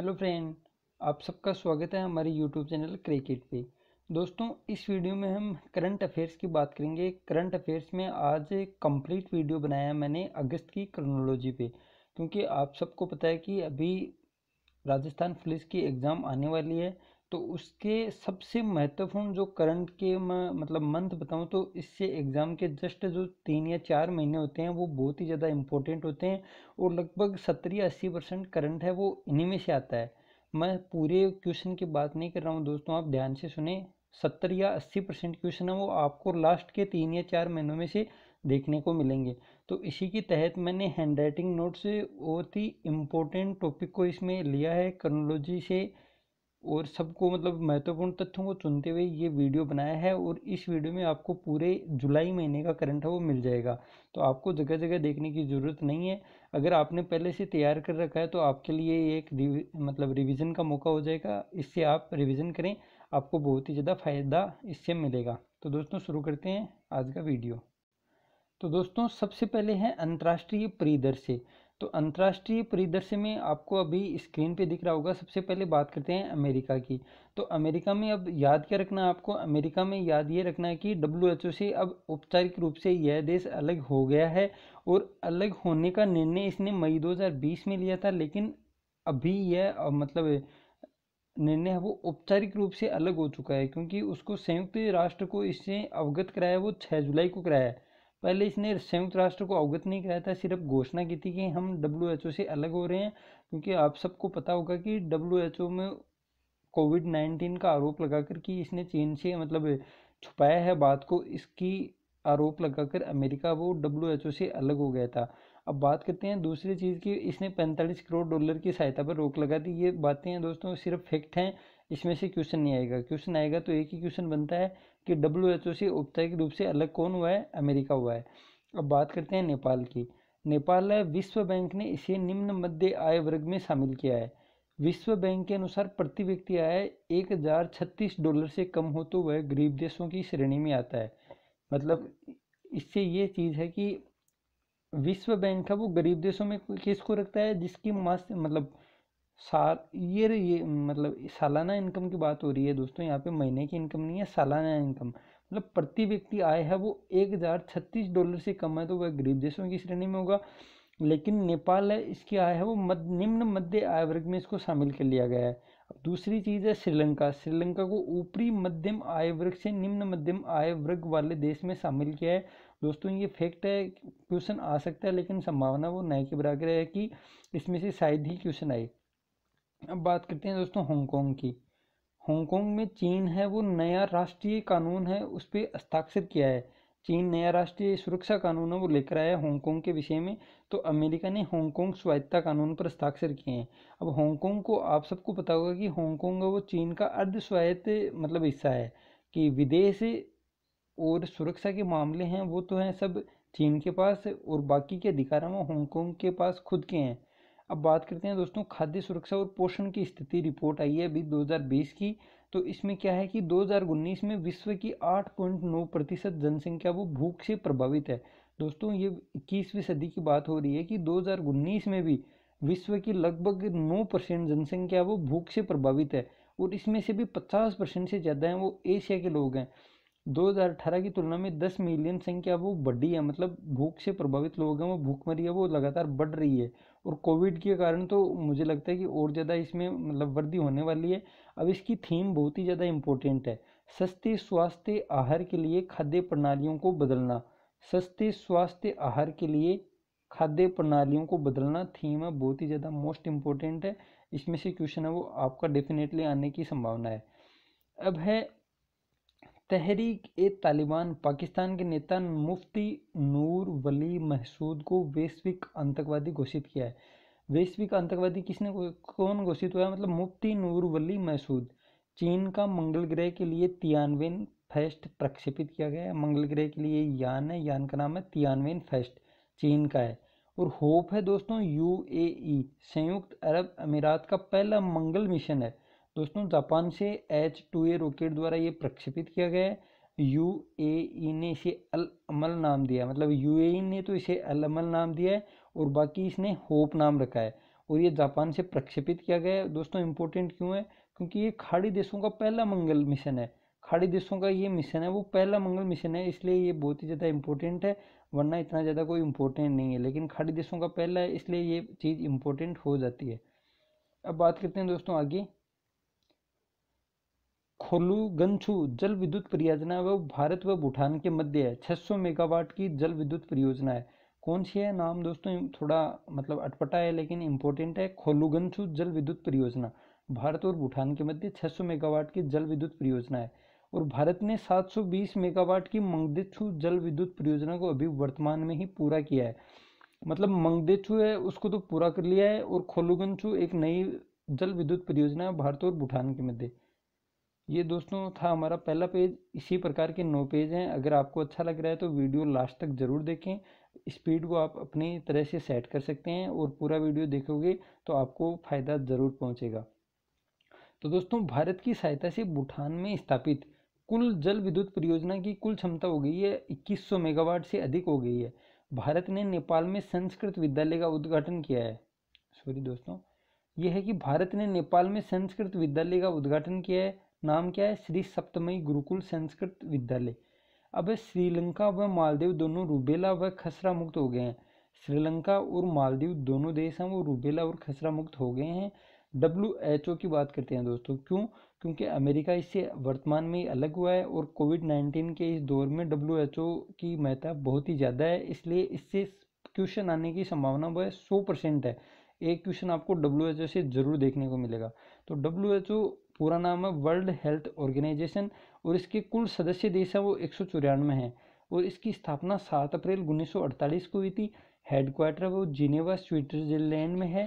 Hello friend आप सबका स्वागत है हमारे यूट्यूब चैनल क्रिकेट पे दोस्तों इस वीडियो में हम करंट अफेयर्स की बात करेंगे करंट अफेयर्स में आज कंप्लीट वीडियो बनाया मैंने अगस्त की क्रोनोलॉजी पे क्योंकि आप सबको पता है कि अभी राजस्थान पुलिस की एग्ज़ाम आने वाली है तो उसके सबसे महत्वपूर्ण जो करंट के मतलब मंथ बताऊं तो इससे एग्ज़ाम के जस्ट जो तीन या चार महीने होते हैं वो बहुत ही ज़्यादा इम्पोर्टेंट होते हैं और लगभग सत्तर या अस्सी परसेंट करंट है वो इन्हीं में से आता है मैं पूरे क्वेश्चन की बात नहीं कर रहा हूँ दोस्तों आप ध्यान से सुने सत्तर या अस्सी परसेंट क्वेश्चन है वो आपको लास्ट के तीन या चार महीनों में से देखने को मिलेंगे तो इसी के तहत मैंने हैंड राइटिंग नोट से बहुत ही इम्पोर्टेंट टॉपिक को इसमें लिया है क्रोनोलॉजी से और सबको मतलब महत्वपूर्ण तथ्यों को चुनते हुए ये वीडियो बनाया है और इस वीडियो में आपको पूरे जुलाई महीने का करंट है वो मिल जाएगा तो आपको जगह जगह देखने की ज़रूरत नहीं है अगर आपने पहले से तैयार कर रखा है तो आपके लिए एक रिव, मतलब रिविज़न का मौका हो जाएगा इससे आप रिविज़न करें आपको बहुत ही ज़्यादा फ़ायदा इससे मिलेगा तो दोस्तों शुरू करते हैं आज का वीडियो तो दोस्तों सबसे पहले है अंतर्राष्ट्रीय परिदृश्य तो अंतर्राष्ट्रीय परिदृश्य में आपको अभी स्क्रीन पे दिख रहा होगा सबसे पहले बात करते हैं अमेरिका की तो अमेरिका में अब याद क्या रखना है आपको अमेरिका में याद ये रखना है कि डब्ल्यू से अब औपचारिक रूप से यह देश अलग हो गया है और अलग होने का निर्णय इसने मई 2020 में लिया था लेकिन अभी यह मतलब निर्णय है वो औपचारिक रूप से अलग हो चुका है क्योंकि उसको संयुक्त राष्ट्र को इससे अवगत कराया वो छः जुलाई को कराया है पहले इसने संयुक्त राष्ट्र को अवगत नहीं कराया था सिर्फ घोषणा की थी कि हम डब्ल्यू से अलग हो रहे हैं क्योंकि आप सबको पता होगा कि डब्ल्यू में कोविड नाइन्टीन का आरोप लगाकर कि इसने चीन से मतलब छुपाया है बात को इसकी आरोप लगाकर अमेरिका वो डब्ल्यू से अलग हो गया था अब बात करते हैं दूसरी चीज़ की इसने पैंतालीस करोड़ डॉलर की सहायता पर रोक लगा दी ये बातें हैं दोस्तों सिर्फ फैक्ट हैं इसमें से क्वेश्चन नहीं आएगा क्वेश्चन आएगा तो एक ही क्वेश्चन बनता है कि डब्ल्यू एच ओ से औपचारिक रूप से अलग कौन हुआ है अमेरिका हुआ है अब बात करते हैं नेपाल की नेपाल विश्व बैंक ने इसे निम्न मध्य आय वर्ग में शामिल किया है विश्व बैंक के अनुसार प्रति व्यक्ति आय एक हजार छत्तीस डॉलर से कम हो तो वह गरीब देशों की श्रेणी में आता है मतलब इससे ये चीज़ है कि विश्व बैंक है वो गरीब देशों में किसको रखता है जिसकी मास मतलब साल ये ये मतलब सालाना इनकम की बात हो रही है दोस्तों यहाँ पे महीने की इनकम नहीं है सालाना इनकम मतलब प्रति व्यक्ति आय है वो एक हज़ार छत्तीस डॉलर से कम है तो वह गरीब देशों की श्रेणी में होगा लेकिन नेपाल है इसकी आय है वो मद, निम्न मध्य आय वर्ग में इसको शामिल कर लिया गया है दूसरी चीज़ है श्रीलंका श्रीलंका को ऊपरी मध्यम आय वर्ग से निम्न मध्यम आय वर्ग वाले देश में शामिल किया है दोस्तों ये फैक्ट है क्वेश्चन आ सकता है लेकिन संभावना वो नए के बराबर है कि इसमें से शायद ही क्वेश्चन आए अब बात करते हैं दोस्तों हांगकांग की हांगकांग में चीन है वो नया राष्ट्रीय कानून है उस पर हस्ताक्षर किया है चीन नया राष्ट्रीय सुरक्षा कानून है वो लेकर आया है हांगकांग के विषय में तो अमेरिका ने हांगकांग स्वायत्ता कानून पर हस्ताक्षर किए हैं अब हांगकांग को आप सबको पता होगा कि हांगकांग वो चीन का अर्ध स्वायत्त मतलब हिस्सा है कि विदेश और सुरक्षा के मामले हैं वो तो हैं सब चीन के पास और बाकी के अधिकार हैं वो हांगकांग के पास खुद के हैं अब बात करते हैं दोस्तों खाद्य सुरक्षा और पोषण की स्थिति रिपोर्ट आई है अभी 2020 की तो इसमें क्या है कि 2019 में विश्व की 8.9 प्रतिशत जनसंख्या वो भूख से प्रभावित है दोस्तों ये इक्कीसवीं सदी की बात हो रही है कि 2019 में भी विश्व की लगभग 9 परसेंट जनसंख्या वो भूख से प्रभावित है और इसमें से भी पचास परसेंट से ज़्यादा हैं वो एशिया के लोग हैं 2018 की तुलना में 10 मिलियन संख्या वो बढ़ी है मतलब भूख से प्रभावित लोग हैं वो भूखमरी है वो लगातार बढ़ रही है और कोविड के कारण तो मुझे लगता है कि और ज़्यादा इसमें मतलब वृद्धि होने वाली है अब इसकी थीम बहुत ही ज़्यादा इम्पोर्टेंट है सस्ते स्वास्थ्य आहार के लिए खाद्य प्रणालियों को बदलना सस्ते स्वास्थ्य आहार के लिए खाद्य प्रणालियों को बदलना थीम है बहुत ही ज़्यादा मोस्ट इम्पोर्टेंट है इसमें से क्वेश्चन है वो आपका डेफिनेटली आने की संभावना है अब है तहरीक ए तालिबान पाकिस्तान के नेता मुफ्ती नूर वली महसूद को वैश्विक आतंकवादी घोषित किया है वैश्विक आतंकवादी किसने कौन घोषित हुआ है मतलब मुफ्ती नूर वली महसूद चीन का मंगल ग्रह के लिए तियानवेन फेस्ट प्रक्षेपित किया गया है मंगल ग्रह के लिए यान है यान का नाम है तियानवेन फेस्ट चीन का है और होप है दोस्तों यू संयुक्त अरब अमीरात का पहला मंगल मिशन है दोस्तों जापान से एच टू ए रॉकेट द्वारा ये प्रक्षेपित किया गया है यू ए e ने इसे अल अमल नाम दिया मतलब यू e ने तो इसे अल अमल नाम दिया है और बाकी इसने होप नाम रखा है और ये जापान से प्रक्षेपित किया गया है दोस्तों इम्पोर्टेंट क्यों है क्योंकि ये खाड़ी देशों का पहला मंगल मिशन है खाड़ी देशों का ये मिशन है वो पहला मंगल मिशन है इसलिए ये बहुत ही ज़्यादा इम्पोर्टेंट है वरना इतना ज़्यादा कोई इम्पोर्टेंट नहीं है लेकिन खाड़ी देशों का पहला है इसलिए ये चीज़ इम्पोर्टेंट हो जाती है अब बात करते हैं दोस्तों आगे गंछू जल विद्युत परियोजना वह भारत व भूटान के मध्य है सौ मेगावाट की जल विद्युत परियोजना है कौन सी है नाम दोस्तों थोड़ा मतलब अटपटा है लेकिन इम्पोर्टेंट है खोलुगंछू जल विद्युत परियोजना भारत और भूटान के मध्य 600 मेगावाट की जल विद्युत परियोजना है और भारत ने 720 मेगावाट की मंगदेछू जल विद्युत परियोजना को अभी वर्तमान में ही पूरा किया है मतलब मंगदेछू है उसको तो पूरा कर लिया है और खोलूगंछू एक नई जल विद्युत परियोजना है भारत और भूटान के मध्य ये दोस्तों था हमारा पहला पेज इसी प्रकार के नौ पेज हैं अगर आपको अच्छा लग रहा है तो वीडियो लास्ट तक ज़रूर देखें स्पीड को आप अपनी तरह से सेट कर सकते हैं और पूरा वीडियो देखोगे तो आपको फ़ायदा ज़रूर पहुँचेगा तो दोस्तों भारत की सहायता से भूटान में स्थापित कुल जल विद्युत परियोजना की कुल क्षमता हो गई है इक्कीस मेगावाट से अधिक हो गई है भारत ने नेपाल में संस्कृत विद्यालय का उद्घाटन किया है सॉरी दोस्तों यह है कि भारत ने नेपाल में संस्कृत विद्यालय का उद्घाटन किया है नाम क्या है श्री सप्तमयी गुरुकुल संस्कृत विद्यालय अब श्रीलंका व मालदीव दोनों रूबेला व खसरा मुक्त हो गए हैं श्रीलंका और मालदीव दोनों देश हैं वो रूबेला और खसरा मुक्त हो गए हैं डब्ल्यू एच ओ की बात करते हैं दोस्तों क्यों क्योंकि अमेरिका इससे वर्तमान में अलग हुआ है और कोविड नाइन्टीन के इस दौर में डब्ल्यू एच ओ की महत्ता बहुत ही ज़्यादा है इसलिए इससे क्वेश्चन आने की संभावना वह सौ परसेंट है एक क्वेश्चन आपको डब्ल्यू एच ओ से ज़रूर देखने को मिलेगा तो डब्ल्यू एच ओ पूरा नाम है वर्ल्ड हेल्थ ऑर्गेनाइजेशन और इसके कुल सदस्य देश हैं वो एक सौ चौरानवे हैं और इसकी स्थापना सात अप्रैल 1948 को हुई थी हेडक्वार्टर वो जिनेवा स्विट्जरलैंड में है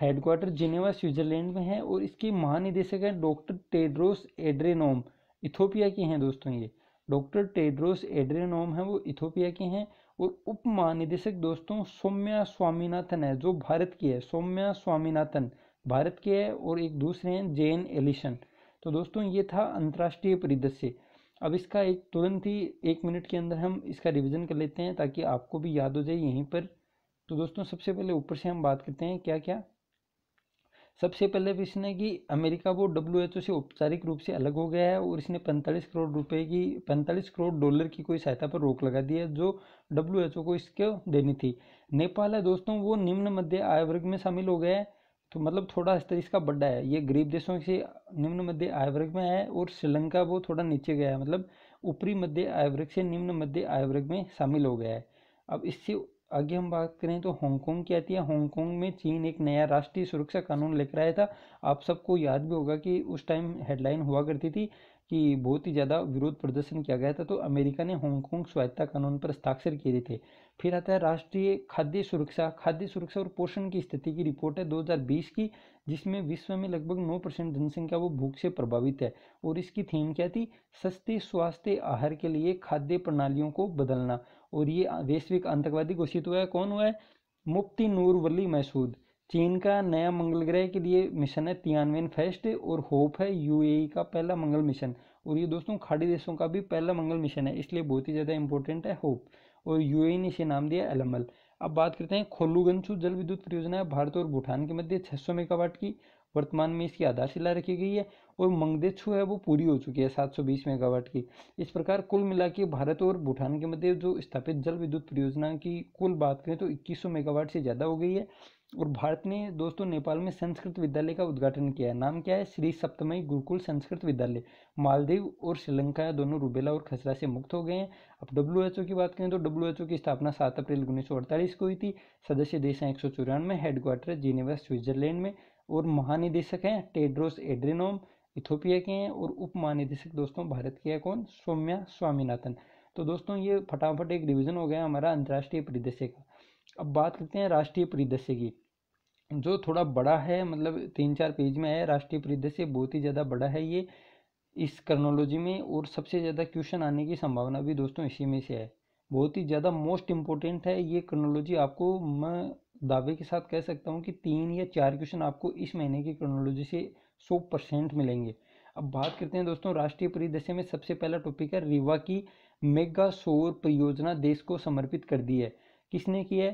हेडक्वार्टर जिनेवा स्विट्जरलैंड में है और इसके महानिदेशक हैं डॉक्टर टेड्रोस एड्रेनोम इथोपिया के हैं दोस्तों ये डॉक्टर टेड्रोस एड्रेनोम है वो इथोपिया के हैं और उप महानिदेशक दोस्तों सौम्या स्वामीनाथन है जो भारत की है सौम्या स्वामीनाथन भारत के है और एक दूसरे हैं जेन एलिशन तो दोस्तों ये था अंतर्राष्ट्रीय परिदृश्य अब इसका एक तुरंत ही एक मिनट के अंदर हम इसका रिवीजन कर लेते हैं ताकि आपको भी याद हो जाए यहीं पर तो दोस्तों सबसे पहले ऊपर से हम बात करते हैं क्या क्या सबसे पहले तो इसने कि अमेरिका वो डब्ल्यू से औपचारिक रूप से अलग हो गया है और इसने पैंतालीस करोड़ रुपए की पैंतालीस करोड़ डॉलर की कोई सहायता पर रोक लगा दी है जो डब्ल्यू को इसको देनी थी नेपाल है दोस्तों वो निम्न मध्य आय वर्ग में शामिल हो गया है तो मतलब थोड़ा स्तर इसका बड़ा है ये गरीब देशों से निम्न मध्य आय वर्ग में है और श्रीलंका वो थोड़ा नीचे गया है मतलब ऊपरी मध्य आय वर्ग से निम्न मध्य आय वर्ग में शामिल हो गया है अब इससे आगे हम बात करें तो हांगकांग की आती है हांगकांग में चीन एक नया राष्ट्रीय सुरक्षा कानून लेकर आया था आप सबको याद भी होगा कि उस टाइम हेडलाइन हुआ करती थी कि बहुत ही ज़्यादा विरोध प्रदर्शन किया गया था तो अमेरिका ने हांगकॉन्ग स्वायत्ता कानून पर हस्ताक्षर किए थे फिर आता है राष्ट्रीय खाद्य सुरक्षा खाद्य सुरक्षा और पोषण की स्थिति की रिपोर्ट है 2020 की जिसमें विश्व में लगभग 9 परसेंट जनसंख्या वो भूख से प्रभावित है और इसकी थीम क्या थी सस्ते स्वास्थ्य आहार के लिए खाद्य प्रणालियों को बदलना और ये वैश्विक आतंकवादी घोषित हुआ है कौन हुआ है मुफ्ती नूर वली चीन का नया मंगल ग्रह के लिए मिशन है तियानवेन फेस्ट और होप है यूएई का पहला मंगल मिशन और ये दोस्तों खाड़ी देशों का भी पहला मंगल मिशन है इसलिए बहुत ही ज़्यादा इंपॉर्टेंट है होप और यूएई ने इसे नाम दिया एलमल अब बात करते हैं खोलूगंछू जल विद्युत परियोजना है भारत और भूटान के मध्य छः मेगावाट की वर्तमान में इसकी आधारशिला रखी गई है और मंगदेछू है वो पूरी हो चुकी है सात मेगावाट की इस प्रकार कुल मिला के भारत और भूटान के मध्य जो स्थापित जल विद्युत परियोजना की कुल बात करें तो इक्कीस मेगावाट से ज़्यादा हो गई है और भारत ने दोस्तों नेपाल में संस्कृत विद्यालय का उद्घाटन किया है नाम क्या है श्री सप्तमयी गुरुकुल संस्कृत विद्यालय मालदीव और श्रीलंका दोनों रूबेला और खसरा से मुक्त हो गए हैं अब डब्ल्यू की बात करें तो डब्ल्यू की स्थापना सात अप्रैल उन्नीस को हुई थी सदस्य देश हैं एक सौ चौरानवे हेडक्वार्टर जिनेवा स्विट्जरलैंड में और महानिदेशक हैं टेड्रोस एड्रिनोम इथोपिया के हैं और उप महानिदेशक दोस्तों भारत के हैं कौन सौम्या स्वामीनाथन तो दोस्तों ये फटाफट एक डिविजन हो गया हमारा अंतर्राष्ट्रीय परिदृश्य का अब बात करते हैं राष्ट्रीय परिदृश्य की जो थोड़ा बड़ा है मतलब तीन चार पेज में है राष्ट्रीय परिदृश्य से बहुत ही ज़्यादा बड़ा है ये इस कर्नोलॉजी में और सबसे ज़्यादा क्वेश्चन आने की संभावना भी दोस्तों इसी में से है बहुत ही ज़्यादा मोस्ट इम्पोर्टेंट है ये कर्नोलॉजी आपको मैं दावे के साथ कह सकता हूँ कि तीन या चार क्वेश्चन आपको इस महीने की कर्नोलॉजी से सौ परसेंट मिलेंगे अब बात करते हैं दोस्तों राष्ट्रीय परिदृश्य में सबसे पहला टॉपिक है रीवा की मेगा सौर परियोजना देश को समर्पित कर दी है किसने की है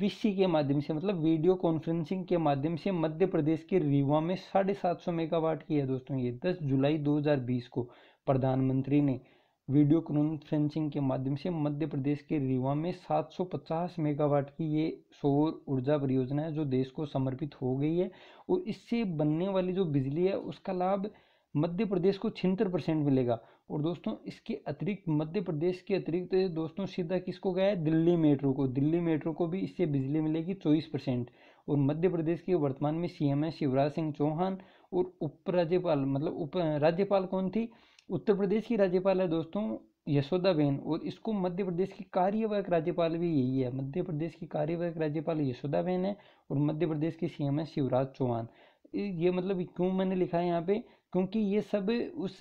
वीसी के माध्यम से मतलब वीडियो कॉन्फ्रेंसिंग के माध्यम से मध्य प्रदेश के रीवा में साढ़े सात सौ मेगावाट की है दोस्तों ये दस जुलाई 2020 को प्रधानमंत्री ने वीडियो कॉन्फ्रेंसिंग के माध्यम से मध्य प्रदेश के रीवा में 750 मेगावाट की ये सौर ऊर्जा परियोजना है जो देश को समर्पित हो गई है और इससे बनने वाली जो बिजली है उसका लाभ मध्य प्रदेश को छिहत्तर परसेंट मिलेगा और दोस्तों इसके अतिरिक्त मध्य प्रदेश के अतिरिक्त दोस्तों सीधा किसको गया है दिल्ली मेट्रो को दिल्ली मेट्रो को भी इससे बिजली मिलेगी चौबीस परसेंट और मध्य प्रदेश के वर्तमान में सीएम है शिवराज सिंह चौहान और उपराज्यपाल मतलब उप राज्यपाल कौन थी उत्तर प्रदेश की राज्यपाल है दोस्तों यशोदा और इसको मध्य प्रदेश की कार्यवाहक राज्यपाल भी यही है मध्य प्रदेश की कार्यवाहक राज्यपाल यशोदा है और मध्य प्रदेश के सीएम है शिवराज चौहान ये मतलब क्यों मैंने लिखा है यहाँ पे क्योंकि ये सब उस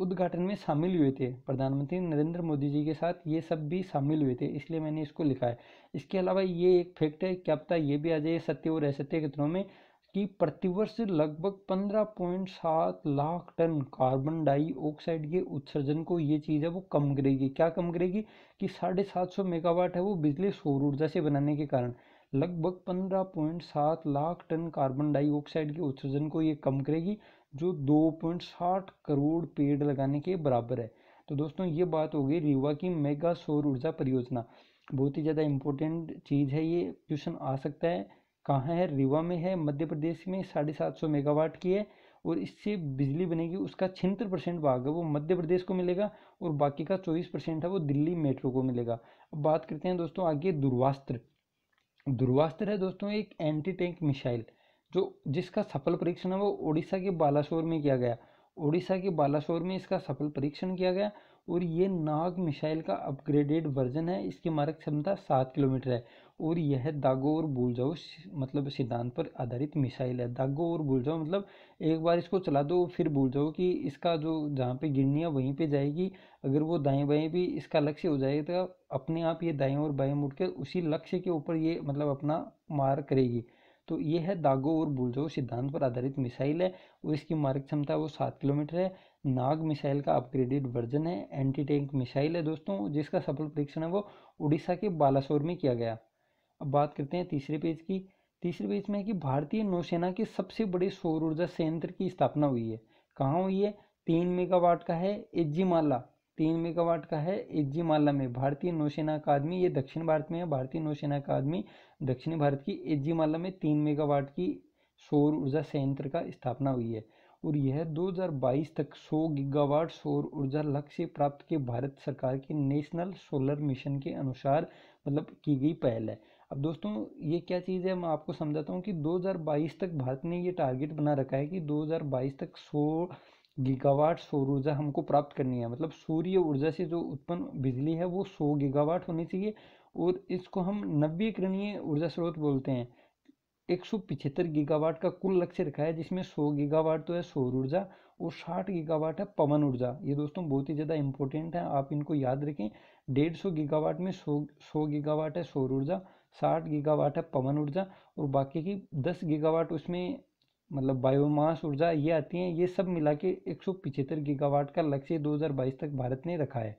उद्घाटन में शामिल हुए थे प्रधानमंत्री नरेंद्र मोदी जी के साथ ये सब भी शामिल हुए थे इसलिए मैंने इसको लिखा है इसके अलावा ये एक फैक्ट है क्या पता ये भी आ जाए सत्य और असत्य के में कि प्रतिवर्ष लगभग पंद्रह पॉइंट सात लाख टन कार्बन डाइऑक्साइड के उत्सर्जन को ये चीज़ है वो कम करेगी क्या कम करेगी कि साढ़े सात सौ मेगावाट है वो बिजली सौर ऊर्जा से बनाने के कारण लगभग पंद्रह पॉइंट सात लाख टन कार्बन डाइऑक्साइड के उत्सर्जन को ये कम करेगी जो दो पॉइंट साठ करोड़ पेड़ लगाने के बराबर है तो दोस्तों ये बात हो गई रीवा की मेगा सौर ऊर्जा परियोजना बहुत ही ज़्यादा इम्पोर्टेंट चीज़ है ये क्वेश्चन आ सकता है कहाँ है रीवा में है मध्य प्रदेश में साढ़े सात सौ मेगावाट की है और इससे बिजली बनेगी उसका छिहत्तर परसेंट भाग है वो मध्य प्रदेश को मिलेगा और बाकी का चौबीस परसेंट है वो दिल्ली मेट्रो को मिलेगा अब बात करते हैं दोस्तों आगे दुर्वास्त्र दुर्वास्त्र है दोस्तों एक एंटी टैंक मिसाइल जो जिसका सफल परीक्षण है वो उड़ीसा के बालासोर में किया गया उड़ीसा के बालासोर में इसका सफल परीक्षण किया गया और ये नाग मिसाइल का अपग्रेडेड वर्जन है इसकी मारक क्षमता सात किलोमीटर है और यह दागो और भूल जाओ मतलब सिद्धांत पर आधारित मिसाइल है दागो और भूल जाओ मतलब एक बार इसको चला दो फिर भूल जाओ कि इसका जो जहाँ पे गिरनी है वहीं पे जाएगी अगर वो दाएं बाएं भी इसका लक्ष्य हो जाएगा अपने आप ये दाएं और बाएं मुड़कर उसी लक्ष्य के ऊपर ये मतलब अपना मार करेगी तो ये है दागो और बुलजो सिद्धांत पर आधारित मिसाइल है और इसकी मारक क्षमता वो सात किलोमीटर है नाग मिसाइल का अपग्रेडेड वर्जन है एंटी टैंक मिसाइल है दोस्तों जिसका सफल परीक्षण है वो उड़ीसा के बालासोर में किया गया अब बात करते हैं तीसरे पेज की तीसरे पेज में कि भारतीय नौसेना के सबसे बड़े सौर ऊर्जा संयंत्र की स्थापना हुई है कहाँ हुई है तीन मेगावाट का है एजीमाला तीन मेगावाट का है एजी माला में भारतीय नौसेना अकादमी ये दक्षिण भारत में है भारतीय नौसेना अकादमी दक्षिण भारत की एजी माला में तीन मेगावाट की सौर ऊर्जा संयंत्र का स्थापना हुई है और यह 2022 तक 100 गीगावाट सौर ऊर्जा लक्ष्य प्राप्त के भारत सरकार के नेशनल सोलर मिशन के अनुसार मतलब की गई पहल है अब दोस्तों ये क्या चीज़ है मैं आपको समझाता हूँ कि 2022 तक भारत ने ये टारगेट बना रखा है कि 2022 तक 100 गीगावाट सौर ऊर्जा हमको प्राप्त करनी है मतलब सूर्य ऊर्जा से जो उत्पन्न बिजली है वो सौ गीगावाट होनी चाहिए और इसको हम नवीकरणीय ऊर्जा स्रोत बोलते हैं एक सौ पिछहत्तर गीगावाट का कुल लक्ष्य रखा है जिसमें सौ गीगावाट तो है सौर ऊर्जा और साठ गीगावाट है पवन ऊर्जा ये दोस्तों बहुत ही ज़्यादा इंपॉर्टेंट है आप इनको याद रखें डेढ़ सौ गीगावाट में सौ सौ गीगावाट है सौर ऊर्जा साठ गीगावाट है पवन ऊर्जा और बाकी की दस गीगावाट उसमें मतलब बायोमास ऊर्जा ये आती हैं ये सब मिला के एक सौ पिछहत्तर गीगावाट का लक्ष्य 2022 तक भारत ने रखा है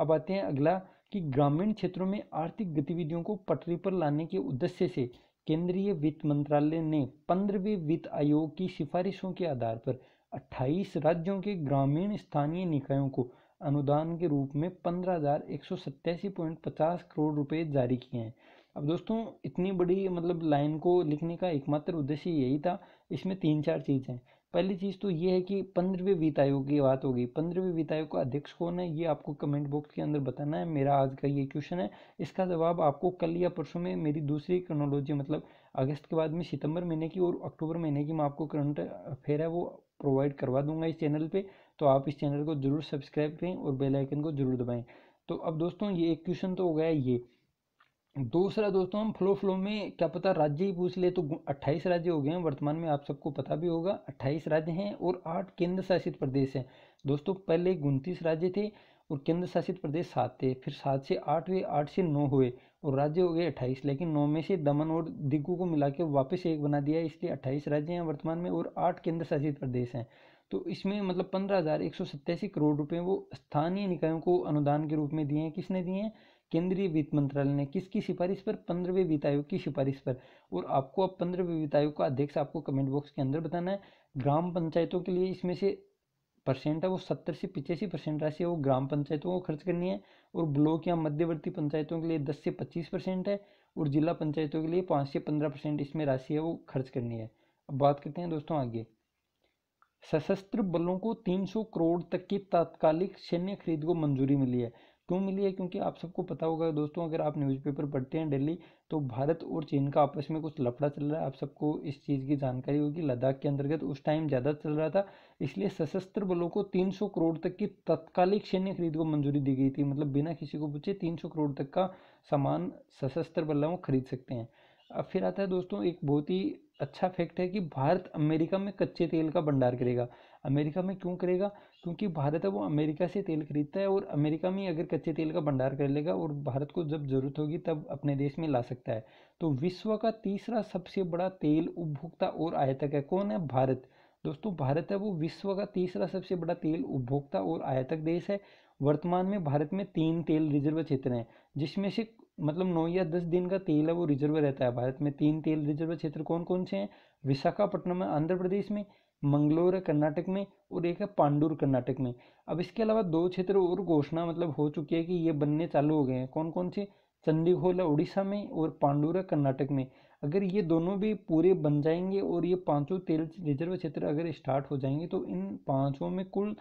अब आते हैं अगला कि ग्रामीण क्षेत्रों में आर्थिक गतिविधियों को पटरी पर लाने के उद्देश्य से केंद्रीय वित्त मंत्रालय ने पंद्रहवें वित्त आयोग की सिफारिशों के आधार पर 28 राज्यों के ग्रामीण स्थानीय निकायों को अनुदान के रूप में पंद्रह करोड़ रुपए जारी किए हैं अब दोस्तों इतनी बड़ी मतलब लाइन को लिखने का एकमात्र उद्देश्य यही था इसमें तीन चार चीज़ हैं पहली चीज़ तो ये है कि पंद्रहवें वित्त आयोग की बात होगी पंद्रहवें वित्त आयोग का अध्यक्ष कौन है ये आपको कमेंट बॉक्स के अंदर बताना है मेरा आज का ये क्वेश्चन है इसका जवाब आपको कल या परसों में मेरी दूसरी क्रोनोलॉजी मतलब अगस्त के बाद में सितंबर महीने की और अक्टूबर महीने की मैं आपको करंट अफेयर है वो प्रोवाइड करवा दूंगा इस चैनल पर तो आप इस चैनल को जरूर सब्सक्राइब करें और बेलाइकन को जरूर दबाएँ तो अब दोस्तों ये एक क्वेश्चन तो हो गया ये दूसरा दोस्तों हम फ्लो फ्लो में क्या पता राज्य ही पूछ ले तो 28 राज्य हो गए हैं वर्तमान में आप सबको पता भी होगा 28 राज्य हैं और आठ केंद्र शासित प्रदेश हैं दोस्तों पहले उनतीस राज्य थे और केंद्र शासित प्रदेश सात थे फिर सात से आठ हुए आठ से नौ हुए और राज्य हो गए अट्ठाईस लेकिन नौ में से दमन और दिग्गू को मिला के वापस एक बना दिया इसलिए अट्ठाईस राज्य हैं वर्तमान में और आठ केंद्र शासित प्रदेश हैं तो इसमें मतलब पंद्रह हज़ार एक सौ सत्तासी करोड़ रुपए वो स्थानीय निकायों को अनुदान के रूप में दिए हैं किसने दिए हैं केंद्रीय वित्त मंत्रालय ने किसकी सिफारिश पर पंद्रहवें वित्त आयोग की सिफारिश पर और आपको अब पंद्रहवें वित्त आयोग का अध्यक्ष आपको कमेंट बॉक्स के अंदर बताना है ग्राम पंचायतों के लिए इसमें से परसेंट है वो सत्तर से पिचासी परसेंट राशि है वो ग्राम पंचायतों को खर्च करनी है और ब्लॉक या मध्यवर्ती पंचायतों के लिए दस से पच्चीस परसेंट है और जिला पंचायतों के लिए पाँच से पंद्रह परसेंट इसमें राशि है वो खर्च करनी है अब बात करते हैं दोस्तों आगे सशस्त्र बलों को तीन सौ करोड़ तक की तात्कालिक सैन्य खरीद को मंजूरी मिली है क्यों मिली है क्योंकि आप सबको पता होगा दोस्तों अगर आप न्यूज़पेपर पढ़ते हैं डेली तो भारत और चीन का आपस में कुछ लफड़ा चल रहा है आप सबको इस चीज़ की जानकारी होगी लद्दाख के अंतर्गत उस टाइम ज़्यादा चल रहा था इसलिए सशस्त्र बलों को 300 करोड़ तक की तत्कालिक सैन्य खरीद को मंजूरी दी गई थी मतलब बिना किसी को पूछे तीन करोड़ तक का सामान सशस्त्र बलों खरीद सकते हैं अब फिर आता है दोस्तों एक बहुत ही अच्छा फैक्ट है कि भारत अमेरिका में कच्चे तेल का भंडार करेगा अमेरिका में क्यों करेगा क्योंकि भारत है वो अमेरिका से तेल खरीदता है और अमेरिका में अगर कच्चे तेल का भंडार कर लेगा और भारत को जब ज़रूरत होगी तब अपने देश में ला सकता है तो विश्व का तीसरा सबसे बड़ा तेल उपभोक्ता और आयतक है कौन है भारत दोस्तों भारत है वो विश्व का तीसरा सबसे बड़ा तेल उपभोक्ता और आयतक देश है वर्तमान में भारत में तीन तेल रिजर्व क्षेत्र हैं जिसमें से मतलब नौ या दस दिन का तेल है वो रिजर्व रहता है भारत में तीन तेल रिजर्व क्षेत्र कौन कौन से हैं विशाखापट्टनम है आंध्र प्रदेश में मंगलोर है कर्नाटक में और एक है पांडूर कर्नाटक में अब इसके अलावा दो क्षेत्र और घोषणा मतलब हो चुकी है कि ये बनने चालू हो गए हैं कौन कौन से चंडीघोल है उड़ीसा में और पांडूर है कर्नाटक में अगर ये दोनों भी पूरे बन जाएंगे और ये पाँचों तेल रिजर्व क्षेत्र अगर स्टार्ट हो जाएंगे तो इन पाँचों में कुल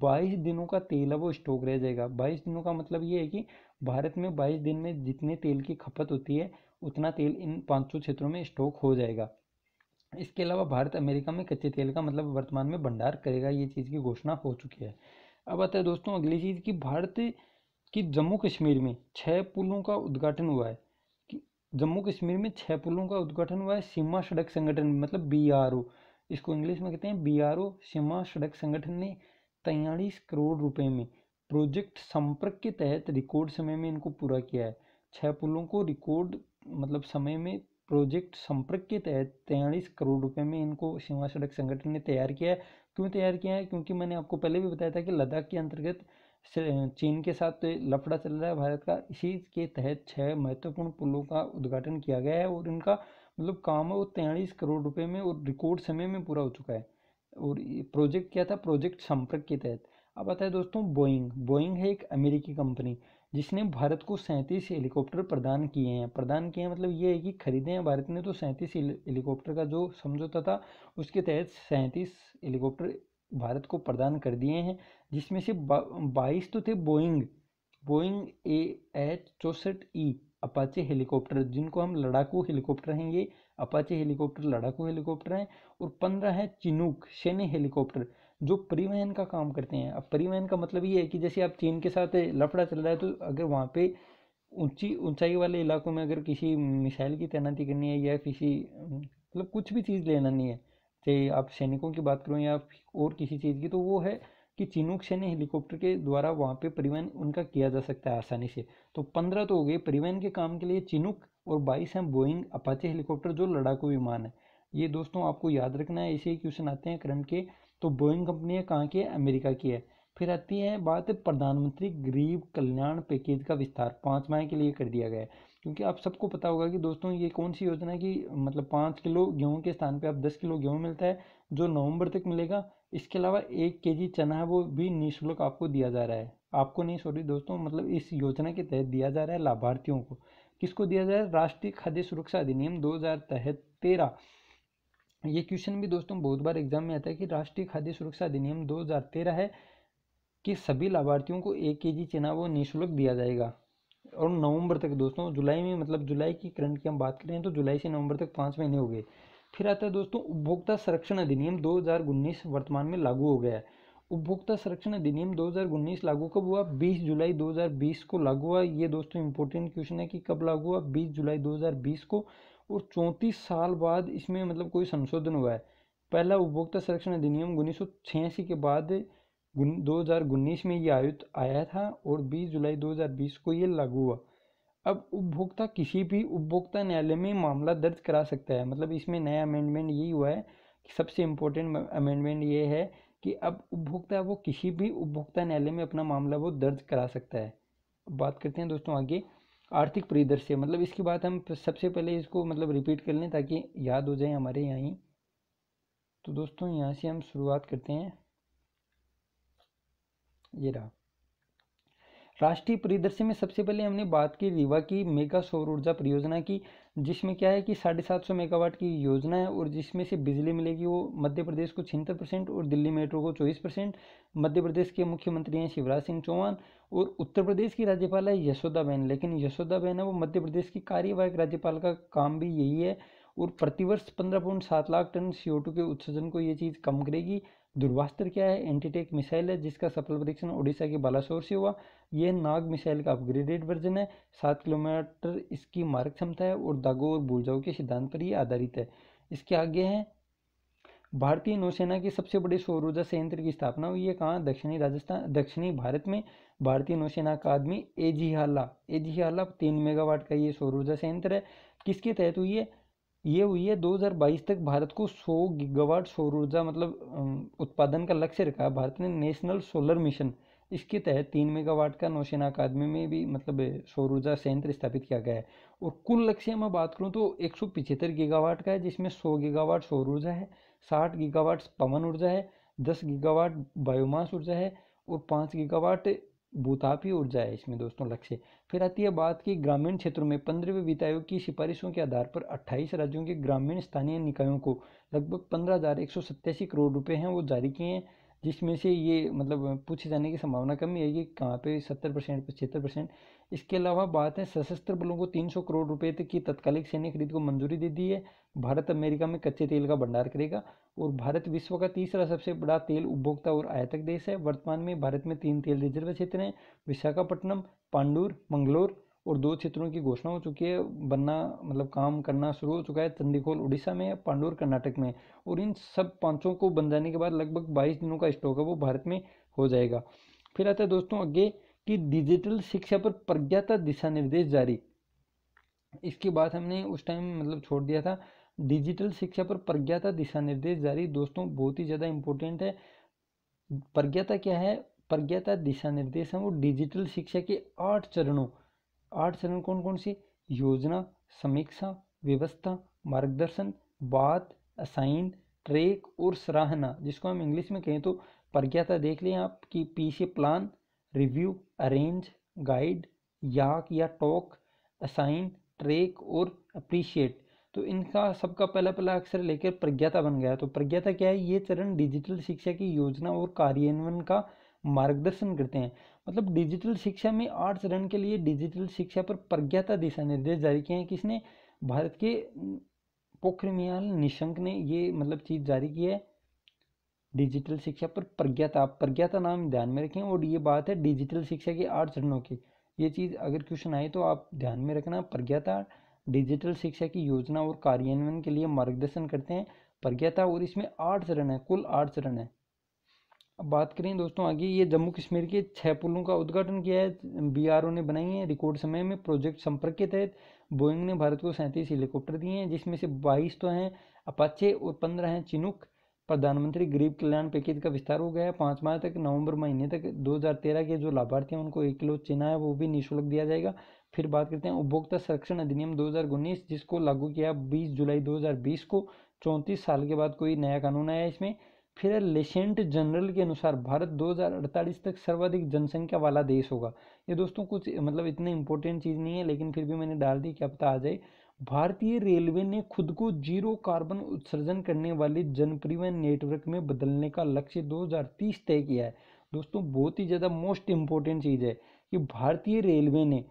बाईस दिनों का तेल है वो स्टॉक रह जाएगा बाईस दिनों का मतलब ये है कि भारत में 22 दिन में जितने तेल की खपत होती है उतना तेल इन सौ क्षेत्रों में स्टॉक हो जाएगा इसके अलावा भारत अमेरिका में कच्चे तेल का मतलब वर्तमान में भंडार करेगा ये चीज़ की घोषणा हो चुकी है अब आता है दोस्तों अगली चीज़ कि भारत कि जम्मू कश्मीर में छः पुलों का उद्घाटन हुआ है कि जम्मू कश्मीर में छः पुलों का उद्घाटन हुआ है सीमा सड़क संगठन मतलब बी इसको इंग्लिश में कहते हैं बी सीमा सड़क संगठन ने तैयारीस करोड़ रुपए में प्रोजेक्ट संपर्क के तहत रिकॉर्ड समय में इनको पूरा किया है छः पुलों को रिकॉर्ड मतलब समय में प्रोजेक्ट संपर्क के तहत तैंतालीस करोड़ रुपए में इनको सीमा सड़क संगठन ने तैयार किया है क्यों तैयार किया है क्योंकि मैंने आपको पहले भी बताया था कि लद्दाख के अंतर्गत चीन के साथ तो लफड़ा चल रहा है भारत का इसी के तहत छः महत्वपूर्ण पुलों का उद्घाटन किया गया है और इनका मतलब काम है वो तैंतालीस करोड़ रुपये में और रिकॉर्ड समय में पूरा हो चुका है और प्रोजेक्ट क्या था प्रोजेक्ट संपर्क के तहत अब आता है दोस्तों बोइंग बोइंग है एक अमेरिकी कंपनी जिसने भारत को सैंतीस हेलीकॉप्टर प्रदान किए हैं प्रदान किए हैं मतलब ये है कि खरीदे हैं भारत ने तो सैंतीस हेलीकॉप्टर का जो समझौता था उसके तहत सैंतीस हेलीकॉप्टर भारत को प्रदान कर दिए हैं जिसमें से बाईस तो थे बोइंग बोइंग ए एच चौसठ ई अपाचे हेलीकॉप्टर जिनको हम लड़ाकू हेलीकॉप्टर हैं ये अपाचे हेलीकॉप्टर लड़ाकू हेलीकॉप्टर हैं और पंद्रह हैं चिनूक सैन्य हेलीकॉप्टर जो परिवहन का काम करते हैं अब परिवहन का मतलब ये है कि जैसे आप चीन के साथ लफड़ा चल रहा है तो अगर वहाँ पे ऊंची ऊंचाई वाले इलाकों में अगर किसी मिसाइल की तैनाती करनी है या किसी मतलब कुछ भी चीज़ लेना नहीं है चाहे आप सैनिकों की बात करो या और किसी चीज़ की तो वो है कि चिनुक सैन्य हेलीकॉप्टर के द्वारा वहाँ पे परिवहन उनका किया जा सकता है आसानी से तो पंद्रह तो हो गए परिवहन के काम के लिए चिनुक और बाईस हैं बोइंग अपाचे हेलीकॉप्टर जो लड़ाकू विमान है ये दोस्तों आपको याद रखना है ऐसे ही क्वेश्चन आते हैं करंट के तो बोइंग कंपनी है कहाँ की है अमेरिका की है फिर आती है बात प्रधानमंत्री गरीब कल्याण पैकेज का विस्तार पाँच माह के लिए कर दिया गया है क्योंकि आप सबको पता होगा कि दोस्तों ये कौन सी योजना है कि मतलब पाँच किलो गेहूं के स्थान पे आप दस किलो गेहूं मिलता है जो नवंबर तक मिलेगा इसके अलावा एक के चना है वो भी निःशुल्क आपको दिया जा रहा है आपको नहीं सॉरी दोस्तों मतलब इस योजना के तहत दिया जा रहा है लाभार्थियों को किसको दिया जा रहा है राष्ट्रीय खाद्य सुरक्षा अधिनियम दो हज़ार ये क्वेश्चन भी दोस्तों बहुत बार एग्जाम में आता है कि राष्ट्रीय खाद्य सुरक्षा अधिनियम 2013 है कि सभी लाभार्थियों को एक के जी चना वो निःशुल्क दिया जाएगा और नवंबर तक दोस्तों जुलाई में मतलब जुलाई की करंट की हम बात करें तो जुलाई से नवंबर तक पाँच महीने हो गए फिर आता है दोस्तों उपभोक्ता संरक्षण अधिनियम दो वर्तमान में लागू हो गया है उपभोक्ता संरक्षण अधिनियम दो लागू कब हुआ बीस जुलाई दो को लागू हुआ ये दोस्तों इंपॉर्टेंट क्वेश्चन है कि कब लागू हुआ बीस जुलाई दो को और चौंतीस साल बाद इसमें मतलब कोई संशोधन हुआ है पहला उपभोक्ता संरक्षण अधिनियम उन्नीस के बाद दो में ये आयुक्त आया था और 20 जुलाई 2020 को ये लागू हुआ अब उपभोक्ता किसी भी उपभोक्ता न्यायालय में मामला दर्ज करा सकता है मतलब इसमें नया अमेंडमेंट यही हुआ है कि सबसे इम्पोर्टेंट अमेंडमेंट ये है कि अब उपभोक्ता वो किसी भी उपभोक्ता न्यायालय में अपना मामला वो दर्ज करा सकता है बात करते हैं दोस्तों आगे आर्थिक परिदृश्य मतलब इसकी बात हम सबसे पहले इसको मतलब रिपीट कर लें ताकि याद हो जाए हमारे यहाँ ही तो दोस्तों यहाँ से हम शुरुआत करते हैं ये रहा राष्ट्रीय परिदृश्य में सबसे पहले हमने बात की रीवा की मेगा सौर ऊर्जा परियोजना की जिसमें क्या है कि साढ़े सात सौ मेगावाट की योजना है और जिसमें से बिजली मिलेगी वो मध्य प्रदेश को छिहत्तर परसेंट और दिल्ली मेट्रो को चौबीस परसेंट मध्य प्रदेश के मुख्यमंत्री हैं शिवराज सिंह चौहान और उत्तर प्रदेश की राज्यपाल है यशोदा बहन लेकिन यशोदा बहन है वो मध्य प्रदेश की कार्यवाहक राज्यपाल का काम भी यही है और प्रतिवर्ष पंद्रह पॉइंट सात लाख टन सी के उत्सर्जन को ये चीज़ कम करेगी दुर्वास्त्र क्या है एंटीटेक मिसाइल है जिसका सफल परीक्षण ओडिशा के बालासोर से हुआ यह नाग मिसाइल का अपग्रेडेड वर्जन है सात किलोमीटर इसकी मारक क्षमता है और दागो और बुरजाओं के सिद्धांत पर ही आधारित है इसके आगे हैं भारतीय नौसेना के सबसे बड़े सौर ऊर्जा संयंत्र की स्थापना हुई है कहाँ दक्षिणी राजस्थान दक्षिणी भारत में भारतीय नौसेना अकादमी एजिहाला एजिहाला तीन मेगावाट का ये सौर ऊर्जा संयंत्र है किसके तहत हुई है ये हुई है 2022 तक भारत को 100 गीगावाट सौर ऊर्जा मतलब उत्पादन का लक्ष्य रखा भारत ने नेशनल सोलर मिशन इसके तहत तीन मेगावाट का नौसेना अकादमी में भी मतलब सौर ऊर्जा संयंत्र स्थापित किया गया है और कुल लक्ष्य मैं बात करूँ तो एक गीगावाट का है जिसमें सौ गीगावाट सौर ऊर्जा है साठ गीगावाट पवन ऊर्जा है दस गीगावाट बायोमास ऊर्जा है और पाँच गीगावाट भूतापी ऊर्जा है इसमें दोस्तों लक्ष्य फिर आती है बात कि ग्रामीण क्षेत्रों में पंद्रहवें वित्त आयोग की सिफारिशों के आधार पर 28 राज्यों के ग्रामीण स्थानीय निकायों को लगभग पंद्रह करोड़ रुपए हैं वो जारी किए हैं जिसमें से ये मतलब पूछे जाने की संभावना कम है कि कहाँ पे सत्तर परसेंट पचहत्तर परसेंट इसके अलावा बात है सशस्त्र बलों को तीन सौ करोड़ रुपए तक की तत्कालिक सैन्य खरीद को मंजूरी दे दी है भारत अमेरिका में कच्चे तेल का भंडार करेगा और भारत विश्व का तीसरा सबसे बड़ा तेल उपभोक्ता और आयातक देश है वर्तमान में भारत में तीन तेल रिजर्व क्षेत्र हैं विशाखापट्टनम पांडूर मंगलोर और दो क्षेत्रों की घोषणा हो चुकी है बनना मतलब काम करना शुरू हो चुका है चंदीखोल उड़ीसा में पांडोर कर्नाटक में और इन सब पांचों को बन जाने के बाद लगभग बाईस दिनों का स्टॉक है वो भारत में हो जाएगा फिर आता है दोस्तों आगे कि डिजिटल शिक्षा पर प्रज्ञाता दिशा निर्देश जारी इसके बाद हमने उस टाइम मतलब छोड़ दिया था डिजिटल शिक्षा पर प्रज्ञाता दिशा निर्देश जारी दोस्तों बहुत ही ज़्यादा इम्पोर्टेंट है प्रज्ञाता क्या है प्रज्ञाता दिशा निर्देश है वो डिजिटल शिक्षा के आठ चरणों आठ चरण कौन कौन से योजना समीक्षा व्यवस्था मार्गदर्शन बात असाइन ट्रेक और सराहना जिसको हम इंग्लिश में कहें तो प्रज्ञाता देख लें आप कि पी से प्लान रिव्यू अरेंज गाइड याक या टॉक असाइन ट्रेक और अप्रिशिएट तो इनका सबका पहला पहला अक्षर लेकर प्रज्ञाता बन गया तो प्रज्ञाता क्या है ये चरण डिजिटल शिक्षा की योजना और कार्यान्वयन का मार्गदर्शन करते हैं मतलब डिजिटल शिक्षा में आठ चरण के लिए डिजिटल शिक्षा पर प्रज्ञाता दिशा निर्देश जारी किए हैं किसने भारत के पोखरमियाल निशंक ने ये मतलब चीज़ जारी की है डिजिटल शिक्षा पर प्रज्ञाता प्रज्ञाता नाम ध्यान में रखें और ये बात है डिजिटल शिक्षा के आठ चरणों की ये चीज़ अगर क्वेश्चन आए तो आप ध्यान में रखना प्रज्ञाता डिजिटल शिक्षा की योजना और कार्यान्वयन के लिए मार्गदर्शन करते हैं प्रज्ञाता और इसमें आठ चरण है कुल आठ चरण है अब बात करें दोस्तों आगे ये जम्मू कश्मीर के छः पुलों का उद्घाटन किया है बी ने बनाई है रिकॉर्ड समय में प्रोजेक्ट संपर्क के तहत बोइंग ने भारत को सैंतीस हेलीकॉप्टर दिए हैं जिसमें से बाईस तो हैं अपाचे और पंद्रह हैं चिनुक प्रधानमंत्री गरीब कल्याण पैकेज का विस्तार हो गया है पाँच माह तक नवंबर महीने तक 2013 के जो लाभार्थी हैं उनको एक किलो चिना है वो भी निःशुल्क दिया जाएगा फिर बात करते हैं उपभोक्ता संरक्षण अधिनियम 2019 जिसको लागू किया 20 जुलाई 2020 को चौंतीस साल के बाद कोई नया कानून आया इसमें फिर लेशेंट जनरल के अनुसार भारत 2048 तक सर्वाधिक जनसंख्या वाला देश होगा ये दोस्तों कुछ मतलब इतने इंपॉर्टेंट चीज़ नहीं है लेकिन फिर भी मैंने डाल दी क्या पता तो आ जाए भारतीय रेलवे ने खुद को जीरो कार्बन उत्सर्जन करने वाले जनपरिवहन नेटवर्क में बदलने का लक्ष्य 2030 तय किया है दोस्तों बहुत ही ज़्यादा मोस्ट इम्पोर्टेंट चीज़ है कि भारतीय रेलवे ने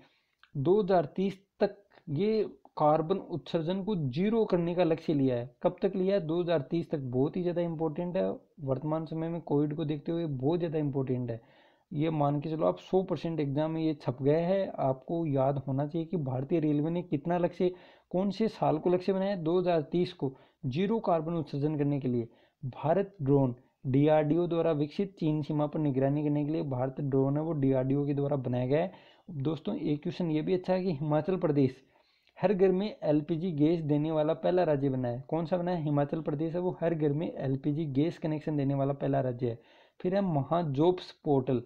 2030 तक ये कार्बन उत्सर्जन को जीरो करने का लक्ष्य लिया है कब तक लिया है 2030 तक बहुत ही ज़्यादा इंपॉर्टेंट है वर्तमान समय में कोविड को देखते हुए बहुत ज़्यादा इंपॉर्टेंट है ये मान के चलो आप 100 परसेंट एग्जाम में ये छप गए हैं आपको याद होना चाहिए कि भारतीय रेलवे ने कितना लक्ष्य कौन से साल को लक्ष्य बनाया 2030 को जीरो कार्बन उत्सर्जन करने के लिए भारत ड्रोन डी द्वारा विकसित चीन सीमा पर निगरानी करने के लिए भारत ड्रोन है वो डी के द्वारा बनाया गया है दोस्तों एक क्वेश्चन ये भी अच्छा है कि हिमाचल प्रदेश हर घर में एलपीजी गैस देने वाला पहला राज्य बना है कौन सा बना है हिमाचल प्रदेश है वो हर घर में एलपीजी गैस कनेक्शन देने वाला पहला राज्य है फिर है महाजोब्स पोर्टल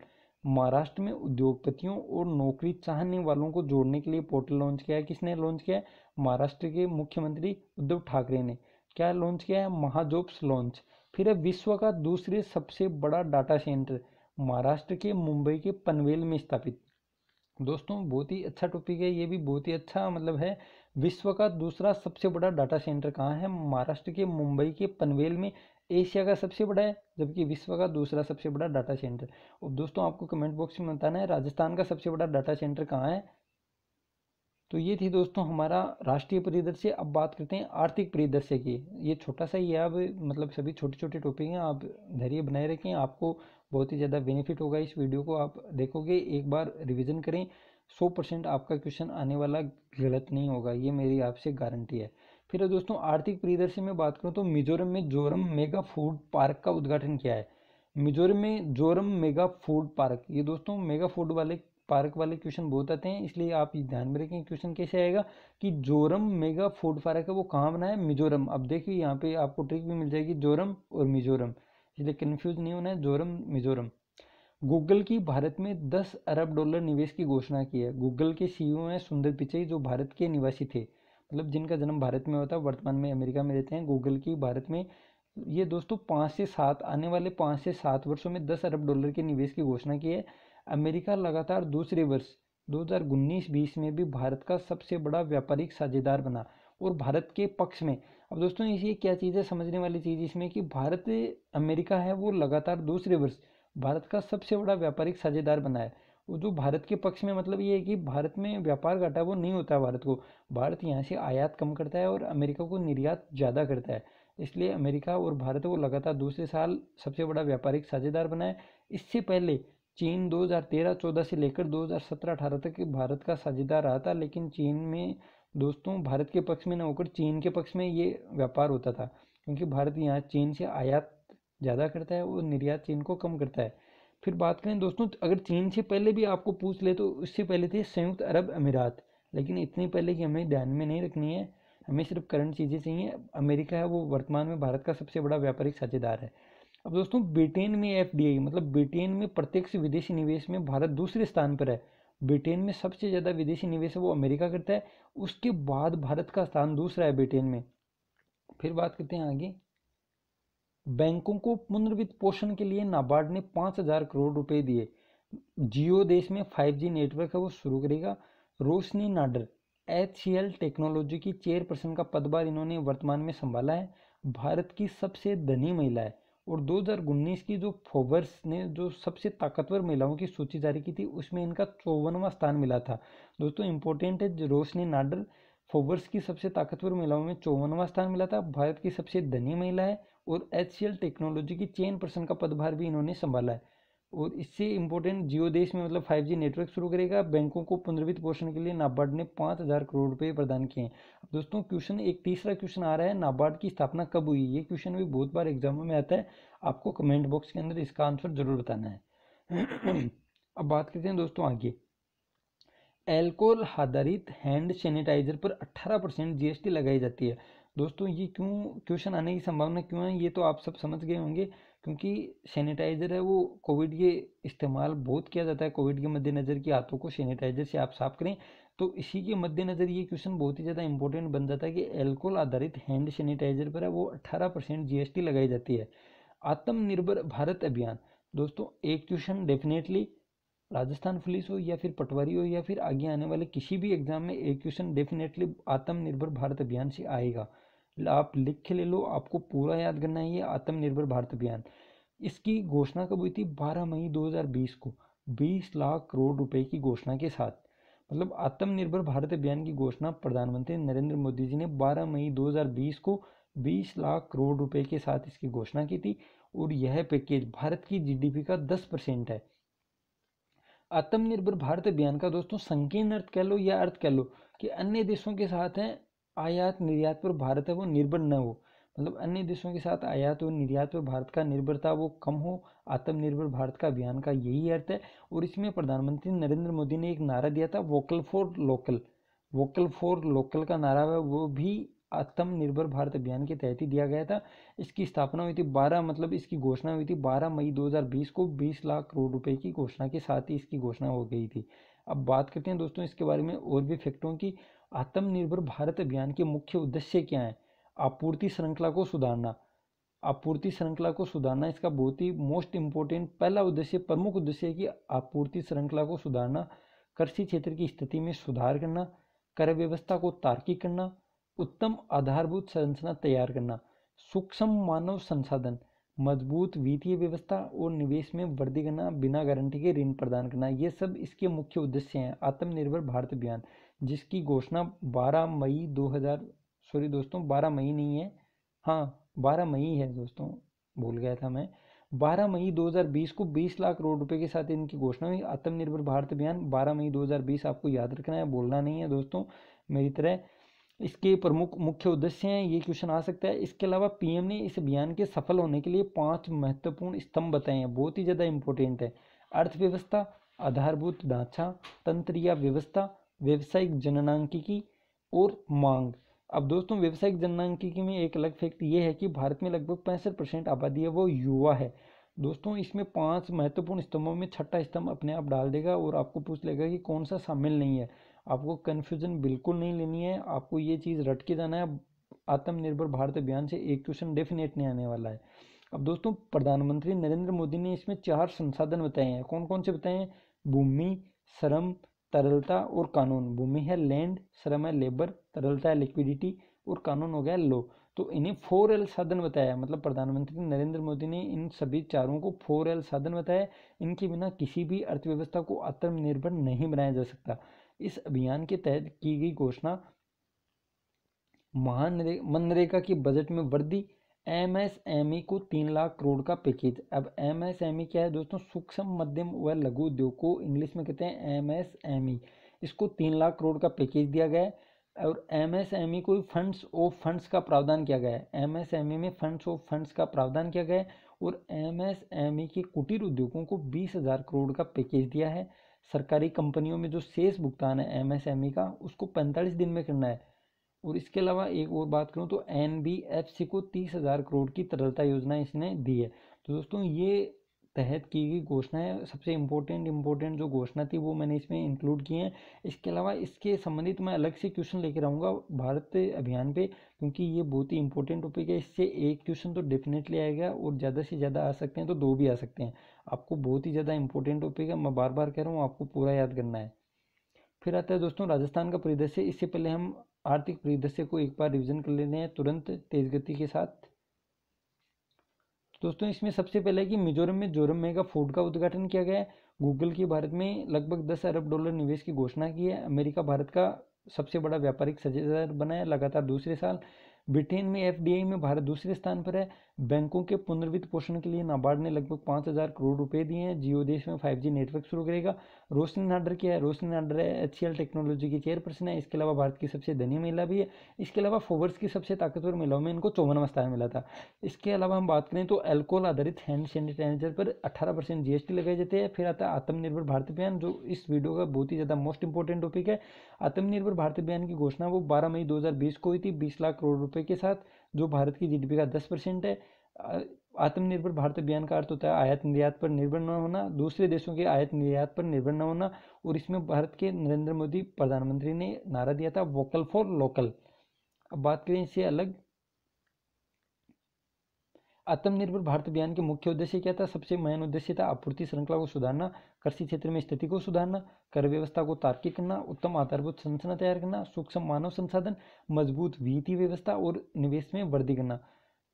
महाराष्ट्र में उद्योगपतियों और नौकरी चाहने वालों को जोड़ने के लिए पोर्टल लॉन्च किया है किसने लॉन्च किया है महाराष्ट्र के मुख्यमंत्री उद्धव ठाकरे ने क्या लॉन्च किया है महाजोब्स लॉन्च फिर है विश्व का दूसरे सबसे बड़ा डाटा सेंटर महाराष्ट्र के मुंबई के पनवेल में स्थापित दोस्तों बहुत ही अच्छा टॉपिक है ये भी बहुत ही अच्छा मतलब है विश्व का दूसरा सबसे बड़ा डाटा सेंटर कहाँ है महाराष्ट्र के मुंबई के पनवेल में एशिया का सबसे बड़ा है जबकि विश्व का दूसरा सबसे बड़ा डाटा सेंटर और दोस्तों आपको कमेंट बॉक्स में बताना है राजस्थान का सबसे बड़ा डाटा सेंटर कहाँ है तो ये थी दोस्तों हमारा राष्ट्रीय परिदृश्य अब बात करते हैं आर्थिक परिदृश्य की ये छोटा सा ही है अब मतलब सभी छोटे छोटे टॉपिक हैं आप धैर्य बनाए रखें आपको बहुत ही ज़्यादा बेनिफिट होगा इस वीडियो को आप देखोगे एक बार रिविज़न करें सौ परसेंट आपका क्वेश्चन आने वाला गलत नहीं होगा ये मेरी आपसे गारंटी है फिर दोस्तों आर्थिक परिदृश्य में बात करूँ तो मिजोरम में जोरम मेगा फूड पार्क का उद्घाटन किया है मिजोरम में जोरम मेगा फूड पार्क ये दोस्तों मेगा फूड वाले पार्क वाले क्वेश्चन बहुत आते हैं इसलिए आप ध्यान में रखें क्वेश्चन कैसे आएगा कि जोरम मेगा फूड पार्क है वो कहाँ बना है मिजोरम अब देखिए यहाँ पे आपको ट्रिक भी मिल जाएगी जोरम और मिजोरम इसलिए कन्फ्यूज नहीं होना है जोरम मिजोरम गूगल की भारत में 10 अरब डॉलर निवेश की घोषणा की है गूगल के सीईओ e हैं सुंदर पिचई जो भारत के निवासी थे मतलब जिनका जन्म भारत में होता है वर्तमान में अमेरिका में रहते हैं गूगल की भारत में ये दोस्तों पाँच से सात आने वाले पाँच से सात वर्षों में दस अरब डॉलर के निवेश की घोषणा की है अमेरिका लगातार दूसरे वर्ष दो हज़ार उन्नीस बीस में भी भारत का सबसे बड़ा व्यापारिक साझेदार बना और भारत के पक्ष में अब दोस्तों ये क्या चीज़ है समझने वाली चीज़ इसमें कि भारत अमेरिका है वो लगातार दूसरे वर्ष भारत का सबसे बड़ा व्यापारिक साझेदार बना है वो जो भारत के पक्ष में मतलब ये है कि भारत में व्यापार घाटा वो नहीं होता भारत को भारत यहाँ से आयात कम करता है और अमेरिका को निर्यात ज़्यादा करता है इसलिए अमेरिका और भारत वो लगातार दूसरे साल सबसे बड़ा व्यापारिक साझेदार बना है इससे पहले चीन 2013-14 से लेकर 2017-18 तक भारत का साझेदार रहा था लेकिन चीन में दोस्तों भारत के पक्ष में ना होकर चीन के पक्ष में ये व्यापार होता था क्योंकि भारत यहाँ चीन से आयात ज़्यादा करता है और निर्यात चीन को कम करता है फिर बात करें दोस्तों तो अगर चीन से पहले भी आपको पूछ ले तो उससे पहले थे संयुक्त अरब अमीरात लेकिन इतनी पहले कि हमें ध्यान में नहीं रखनी है हमें सिर्फ करंट चीज़ें चाहिए अमेरिका है वो वर्तमान में भारत का सबसे बड़ा व्यापारिक साझेदार है अब दोस्तों ब्रिटेन में एफ मतलब ब्रिटेन में प्रत्यक्ष विदेशी निवेश में भारत दूसरे स्थान पर है ब्रिटेन में सबसे ज़्यादा विदेशी निवेश है वो अमेरिका करता है उसके बाद भारत का स्थान दूसरा है ब्रिटेन में फिर बात करते हैं आगे बैंकों को पुनर्वित्त पोषण के लिए नाबार्ड ने पाँच हज़ार करोड़ रुपए दिए जियो देश में 5G नेटवर्क है वो शुरू करेगा रोशनी नाडर एच टेक्नोलॉजी की चेयरपर्सन का पदभार इन्होंने वर्तमान में संभाला है भारत की सबसे धनी महिला है और 2019 की जो फोबर्स ने जो सबसे ताकतवर महिलाओं की सूची जारी की थी उसमें इनका चौवनवा स्थान मिला था दोस्तों इंपॉर्टेंट है रोशनी नाडल फोबर्स की सबसे ताकतवर महिलाओं में चौवनवा स्थान मिला था भारत की सबसे धनी महिला है और एच टेक्नोलॉजी की चेन पर्सन का पदभार भी इन्होंने संभाला है और इससे इम्पोर्टेंट जियो देश में मतलब 5G नेटवर्क शुरू करेगा बैंकों को पुनर्वित पोषण के लिए नाबार्ड ने पाँच हज़ार करोड़ रुपये प्रदान किए हैं दोस्तों क्वेश्चन एक तीसरा क्वेश्चन आ रहा है नाबार्ड की स्थापना कब हुई ये क्वेश्चन भी बहुत बार एग्जाम में आता है आपको कमेंट बॉक्स के अंदर इसका आंसर जरूर बताना है अब बात करते हैं दोस्तों आगे एल्कोहल आधारित हैंड सैनिटाइजर पर अट्ठारह परसेंट जीएसटी लगाई जाती है दोस्तों ये क्यों क्वेश्चन आने की संभावना क्यों है ये तो आप सब समझ गए होंगे क्योंकि सैनिटाइज़र है वो कोविड के इस्तेमाल बहुत किया जाता है कोविड के मद्देनज़र कि हाथों को सैनिटाइज़र से आप साफ़ करें तो इसी के मद्देनज़र ये क्वेश्चन बहुत ही ज़्यादा इंपॉर्टेंट बन जाता है कि एल्कोहल आधारित हैंड सैनिटाइज़र पर है वो अट्ठारह परसेंट जी लगाई जाती है आत्मनिर्भर भारत अभियान दोस्तों एक क्वेश्चन डेफिनेटली राजस्थान पुलिस हो या फिर पटवारी हो या फिर आगे आने वाले किसी भी एग्जाम में एक क्वेश्चन डेफिनेटली आत्मनिर्भर भारत अभियान से आएगा आप लिख के ले लो आपको पूरा याद करना है ये आत्मनिर्भर भारत अभियान इसकी घोषणा कब हुई थी 12 मई 2020 को 20 लाख करोड़ रुपए की घोषणा के साथ मतलब आत्मनिर्भर भारत अभियान की घोषणा प्रधानमंत्री नरेंद्र मोदी जी ने 12 मई 2020 को 20 लाख करोड़ रुपए के साथ इसकी घोषणा की थी और यह पैकेज भारत की जीडीपी का 10 परसेंट है आत्मनिर्भर भारत अभियान का दोस्तों संकीर्ण अर्थ कह लो या अर्थ कह लो कि अन्य देशों के साथ हैं आयात निर्यात पर भारत है वो निर्भर न हो मतलब अन्य देशों के साथ आयात और निर्यात पर भारत का निर्भरता वो कम हो आत्मनिर्भर भारत का अभियान का यही अर्थ है और इसमें प्रधानमंत्री नरेंद्र मोदी ने एक नारा दिया था vocal for local vocal for local का नारा है वो भी आत्मनिर्भर भारत अभियान के तहत ही दिया गया था इसकी स्थापना हुई थी 12 मतलब इसकी घोषणा हुई थी 12 मई 2020 को 20 लाख करोड़ रुपए की घोषणा के साथ ही इसकी घोषणा हो गई थी अब बात करते हैं दोस्तों इसके बारे में और भी फैक्टों की आत्मनिर्भर भारत अभियान के मुख्य उद्देश्य क्या है आपूर्ति श्रृंखला को सुधारना आपूर्ति श्रृंखला को सुधारना इसका बहुत ही मोस्ट इम्पोर्टेंट पहला उद्देश्य प्रमुख उद्देश्य है कि आपूर्ति श्रृंखला को सुधारना कृषि क्षेत्र की स्थिति में सुधार करना कर व्यवस्था को तार्किक करना उत्तम आधारभूत संरचना तैयार करना सूक्ष्म मानव संसाधन मजबूत वित्तीय व्यवस्था और निवेश में वृद्धि करना बिना गारंटी के ऋण प्रदान करना ये सब इसके मुख्य उद्देश्य हैं आत्मनिर्भर भारत अभियान जिसकी घोषणा 12 मई 2000 सॉरी दोस्तों 12 मई नहीं है हाँ 12 मई है दोस्तों भूल गया था मैं 12 मई 2020 को 20 लाख करोड़ रुपए के साथ इनकी घोषणा हुई आत्मनिर्भर भारत अभियान 12 मई 2020 आपको याद रखना है बोलना नहीं है दोस्तों मेरी तरह इसके प्रमुख मुख्य उद्देश्य हैं ये क्वेश्चन आ सकता है इसके अलावा पीएम ने इस अभियान के सफल होने के लिए पांच महत्वपूर्ण स्तंभ बताए हैं बहुत ही ज़्यादा इंपॉर्टेंट है अर्थव्यवस्था आधारभूत ढांचा तंत्रिया व्यवस्था व्यवसायिक जननांकिकी और मांग अब दोस्तों व्यवसायिक जननांकिकी में एक अलग फैक्ट ये है कि भारत में लगभग पैंसठ परसेंट आबादी है वो युवा है दोस्तों इसमें पांच महत्वपूर्ण स्तंभों में छठा स्तंभ अपने आप डाल देगा और आपको पूछ लेगा कि कौन सा शामिल नहीं है आपको कन्फ्यूजन बिल्कुल नहीं लेनी है आपको ये चीज़ रट के जाना है आत्मनिर्भर भारत अभियान से एक क्वेश्चन डेफिनेट नहीं आने वाला है अब दोस्तों प्रधानमंत्री नरेंद्र मोदी ने इसमें चार संसाधन बताए हैं कौन कौन से बताए हैं भूमि श्रम तरलता और कानून भूमि है लैंड श्रम है लेबर तरलता है लिक्विडिटी और कानून हो गया लो तो इन्हें फोर एल साधन बताया मतलब प्रधानमंत्री नरेंद्र मोदी ने इन सभी चारों को फोर एल साधन बताया इनके बिना किसी भी अर्थव्यवस्था को आत्मनिर्भर नहीं बनाया जा सकता इस अभियान के तहत की गई घोषणा महान मनरेगा के बजट में वृद्धि एमएसएमई e को तीन लाख करोड़ का पैकेज अब एमएसएमई e क्या है दोस्तों सूक्ष्म मध्यम व लघु उद्योग को इंग्लिश में कहते हैं एमएसएमई e। इसको तीन लाख करोड़ का पैकेज दिया गया है और एमएसएमई को फंड्स ऑफ फंड्स का प्रावधान किया गया है एमएसएमई में फंड्स ऑफ फंड्स का प्रावधान किया गया है और एम के कुटीर उद्योगों को बीस हज़ार करोड़ का पैकेज दिया है सरकारी कंपनियों में जो शेष भुगतान है एम का उसको पैंतालीस दिन में करना है और इसके अलावा एक और बात करूँ तो एन को तीस हज़ार करोड़ की तरलता योजना इसने दी है तो दोस्तों ये तहत की गई है सबसे इम्पोर्टेंट इम्पोर्टेंट जो घोषणा थी वो मैंने इसमें इंक्लूड की है इसके अलावा इसके संबंधित मैं अलग से क्वेश्चन लेकर आऊँगा भारत अभियान पे क्योंकि ये बहुत ही इंपॉर्टेंट टॉपिक है इससे एक क्वेश्चन तो डेफिनेटली आएगा और ज़्यादा से ज़्यादा आ सकते हैं तो दो भी आ सकते हैं आपको बहुत ही ज़्यादा इंपॉर्टेंट टॉपिक है मैं बार बार कह रहा हूँ आपको पूरा याद करना है फिर आता है दोस्तों राजस्थान का परिदृश्य इससे पहले हम आर्थिक परिदृश्य को एक बार रिविजन कर लेते हैं तुरंत तेज गति के साथ तो दोस्तों इसमें सबसे पहले कि मिजोरम में जोरम मेगा फूड का उद्घाटन किया गया है गूगल की भारत में लगभग दस अरब डॉलर निवेश की घोषणा की है अमेरिका भारत का सबसे बड़ा व्यापारिक सजेदार बना है लगातार दूसरे साल ब्रिटेन में एफ में भारत दूसरे स्थान पर है बैंकों के पुनर्वित्त पोषण के लिए नाबार्ड ने लगभग पाँच हज़ार करोड़ रुपए दिए हैं जियो देश में फाइव जी नेटवर्क शुरू करेगा रोशनी नाडर क्या है रोशनी नाडर एच टेक्नोलॉजी की चेयरपर्सन है इसके अलावा भारत की सबसे धनी महिला भी है इसके अलावा फोवर्स की सबसे ताकतवर महिलाओं में इनको चौवनवा स्थान मिला था इसके अलावा हम बात करें तो एल्कोहल आधारित हैंड सैनिटाइजर पर अठारह परसेंट लगाए जाते हैं फिर आता है आत्मनिर्भर भारत अभियान जो इस वीडियो का बहुत ही ज़्यादा मोस्ट इंपॉर्टेंट टॉपिक है आत्मनिर्भर भारत अभियान की घोषणा वो बारह मई दो को हुई थी बीस लाख करोड़ रुपये के साथ जो भारत की जीडीपी का दस परसेंट है आत्मनिर्भर भारत अभियान का अर्थ होता है आयात निर्यात पर निर्भर न होना दूसरे देशों के आयात निर्यात पर निर्भर न होना और इसमें भारत के नरेंद्र मोदी प्रधानमंत्री ने नारा दिया था वोकल फॉर लोकल अब बात करें इससे अलग आत्मनिर्भर भारत अभियान के मुख्य उद्देश्य क्या था सबसे मेन उद्देश्य था आपूर्ति श्रृंखला को सुधारना कृषि क्षेत्र में स्थिति को सुधारना कर व्यवस्था को तार्किक करना उत्तम आधारभूत संरचना तैयार करना सूक्ष्म मानव संसाधन मजबूत वित्तीय व्यवस्था और निवेश में वृद्धि करना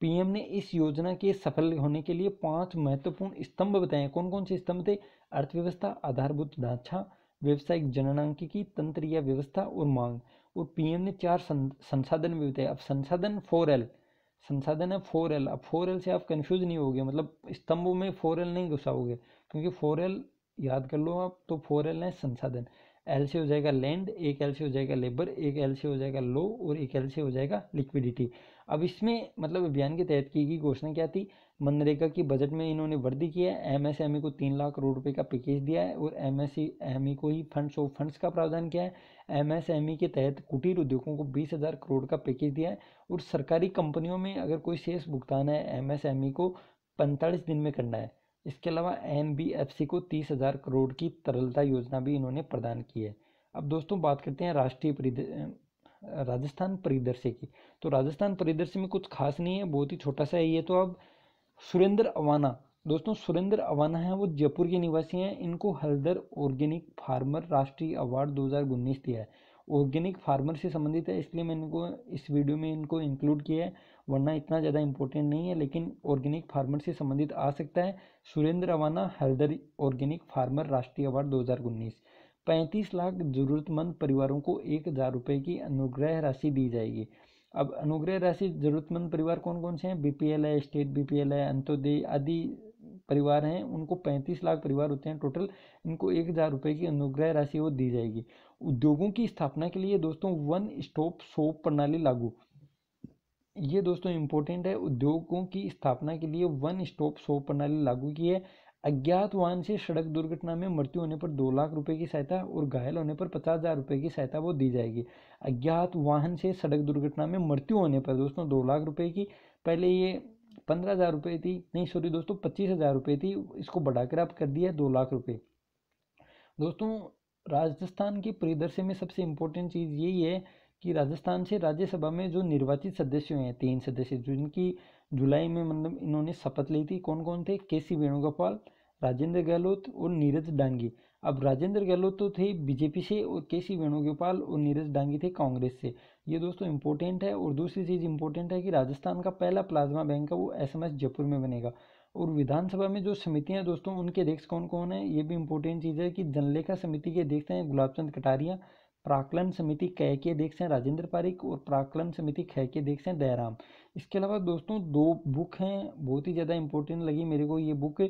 पीएम ने इस योजना के सफल होने के लिए पांच महत्वपूर्ण स्तंभ बताए कौन कौन से स्तंभ थे अर्थव्यवस्था आधारभूत ढांचा व्यावसायिक जननांकिकी तंत्र या व्यवस्था और मांग और पीएम ने चार संसाधन भी बताए अब संसाधन फोर एल संसाधन है फोर एल अब फोर एल से आप कन्फ्यूज़ नहीं होगे मतलब स्तंभों में फोर एल नहीं घुसाओगे क्योंकि फोर एल याद कर लो आप तो फोर एल है संसाधन एल से हो जाएगा लैंड एक एल से हो जाएगा लेबर एक एल से हो जाएगा लो और एक एल से हो जाएगा लिक्विडिटी अब इसमें मतलब अभियान के तहत की गई घोषणा क्या थी मनरेगा की बजट में इन्होंने वृद्धि की है एमएसएमई e को तीन लाख करोड़ रुपए का पैकेज दिया है और एमएसएमई e को ही फंड्स ऑफ फंड्स का प्रावधान किया है एमएसएमई e के तहत कुटीर उद्योगों को बीस हज़ार करोड़ का पैकेज दिया है और सरकारी कंपनियों में अगर कोई शेष भुगतान है एमएसएमई को पैंतालीस दिन में करना है इसके अलावा एन को तीस हज़ार करोड़ की तरलता योजना भी इन्होंने प्रदान की है अब दोस्तों बात करते हैं राष्ट्रीय राजस्थान परिदृश्य की तो राजस्थान परिदृश्य में कुछ खास नहीं है बहुत ही छोटा सा है ये तो अब सुरेंद्र अवाना दोस्तों सुरेंद्र अवाना हैं वो जयपुर के निवासी हैं इनको हलदर ऑर्गेनिक फार्मर राष्ट्रीय अवार्ड दो दिया है ऑर्गेनिक फार्मर से संबंधित है इसलिए मैं इनको इस वीडियो में इनको इंक्लूड किया है वरना इतना ज़्यादा इंपॉर्टेंट नहीं है लेकिन ऑर्गेनिक फार्मर से संबंधित आ सकता है सुरेंद्र अवाना हलदर ऑर्गेनिक फार्मर राष्ट्रीय अवार्ड उन्नीस पैंतीस लाख ज़रूरतमंद परिवारों को एक हज़ार रुपये की अनुग्रह राशि दी जाएगी अब अनुग्रह राशि जरूरतमंद परिवार कौन कौन से हैं बीपीएल है स्टेट बीपीएल है अंत्योदय आदि परिवार हैं उनको 35 लाख परिवार होते हैं टोटल इनको एक हज़ार रुपये की अनुग्रह राशि वो दी जाएगी उद्योगों की स्थापना के लिए दोस्तों वन स्टॉप शॉप प्रणाली लागू ये दोस्तों इंपॉर्टेंट है उद्योगों की स्थापना के लिए वन स्टॉप शॉप प्रणाली लागू की है अज्ञात वाहन से सड़क दुर्घटना में मृत्यु होने पर दो लाख रुपए की सहायता और घायल होने पर पचास हज़ार रुपये की सहायता वो दी जाएगी अज्ञात वाहन से सड़क दुर्घटना में मृत्यु होने पर दोस्तों दो लाख रुपए की पहले ये पंद्रह हज़ार रुपये थी नहीं सॉरी दोस्तों पच्चीस हज़ार रुपये थी इसको बढ़ाकर आप कर दिया दो लाख रुपये दोस्तों राजस्थान के परिदृश्य में सबसे इम्पोर्टेंट चीज़ यही है कि राजस्थान से राज्यसभा में जो निर्वाचित सदस्य हैं तीन सदस्य जिनकी जुलाई में मतलब इन्होंने शपथ ली थी कौन कौन थे के सी वेणुगोपाल राजेंद्र गहलोत और नीरज डांगी अब राजेंद्र गहलोत तो थे बीजेपी से और के सी वेणुगोपाल और नीरज डांगी थे कांग्रेस से ये दोस्तों इंपॉर्टेंट है और दूसरी चीज़ इंपॉर्टेंट है कि राजस्थान का पहला प्लाज्मा बैंक है वो एस एम एस जयपुर में बनेगा और विधानसभा में जो समितियां दोस्तों उनके अध्यक्ष कौन कौन है ये भी इंपॉर्टेंट चीज़ है कि जनलेखा समिति के अध्यक्ष हैं गुलाबचंद कटारिया प्राकलन समिति कह के अध्यक्ष हैं राजेंद्र पारिक और प्राकलन समिति कह के अध्यक्ष हैं दयाराम इसके अलावा दोस्तों दो बुक हैं बहुत ही ज़्यादा इम्पोर्टेंट लगी मेरे को ये बुक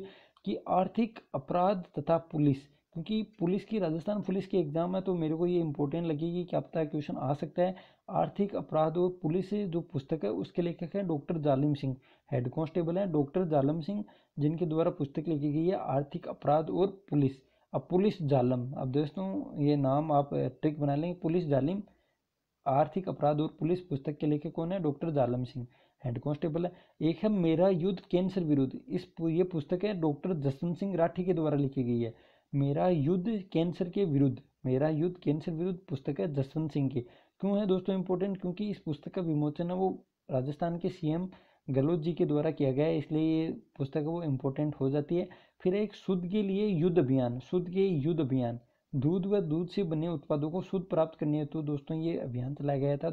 कि आर्थिक अपराध तथा पुलिस क्योंकि पुलिस की राजस्थान पुलिस की एग्ज़ाम है तो मेरे को ये इंपॉर्टेंट लगेगी कि आपका क्वेश्चन आ सकता है आर्थिक अपराध और पुलिस जो पुस्तक है उसके लेखक हैं doctor Zalim Singh head constable हैं डॉक्टर जालिम सिंह जिनके द्वारा पुस्तक लिखी गई है आर्थिक अपराध और पुलिस अब पुलिस जालम अब दोस्तों ये नाम आप ट्रिक बना लेंगे पुलिस जालिम आर्थिक अपराध और पुलिस पुस्तक के लेखक कौन है doctor Zalim Singh head constable है एक है मेरा युद्ध कैंसर विरुद्ध इस ये पुस्तक है डॉक्टर जसवंत सिंह राठी के द्वारा लिखी गई है मेरा युद्ध कैंसर के विरुद्ध मेरा युद्ध कैंसर विरुद्ध पुस्तक है जसवंत सिंह की क्यों है दोस्तों इम्पोर्टेंट क्योंकि इस पुस्तक का विमोचन है वो राजस्थान के सीएम गहलोत जी के द्वारा किया गया है इसलिए ये पुस्तक वो इम्पोर्टेंट हो जाती है फिर एक शुद्ध के लिए युद्ध अभियान शुद्ध के युद्ध अभियान दूध व दूध से बने उत्पादों को शुद्ध प्राप्त करने हेतु दोस्तों ये अभियान चलाया गया था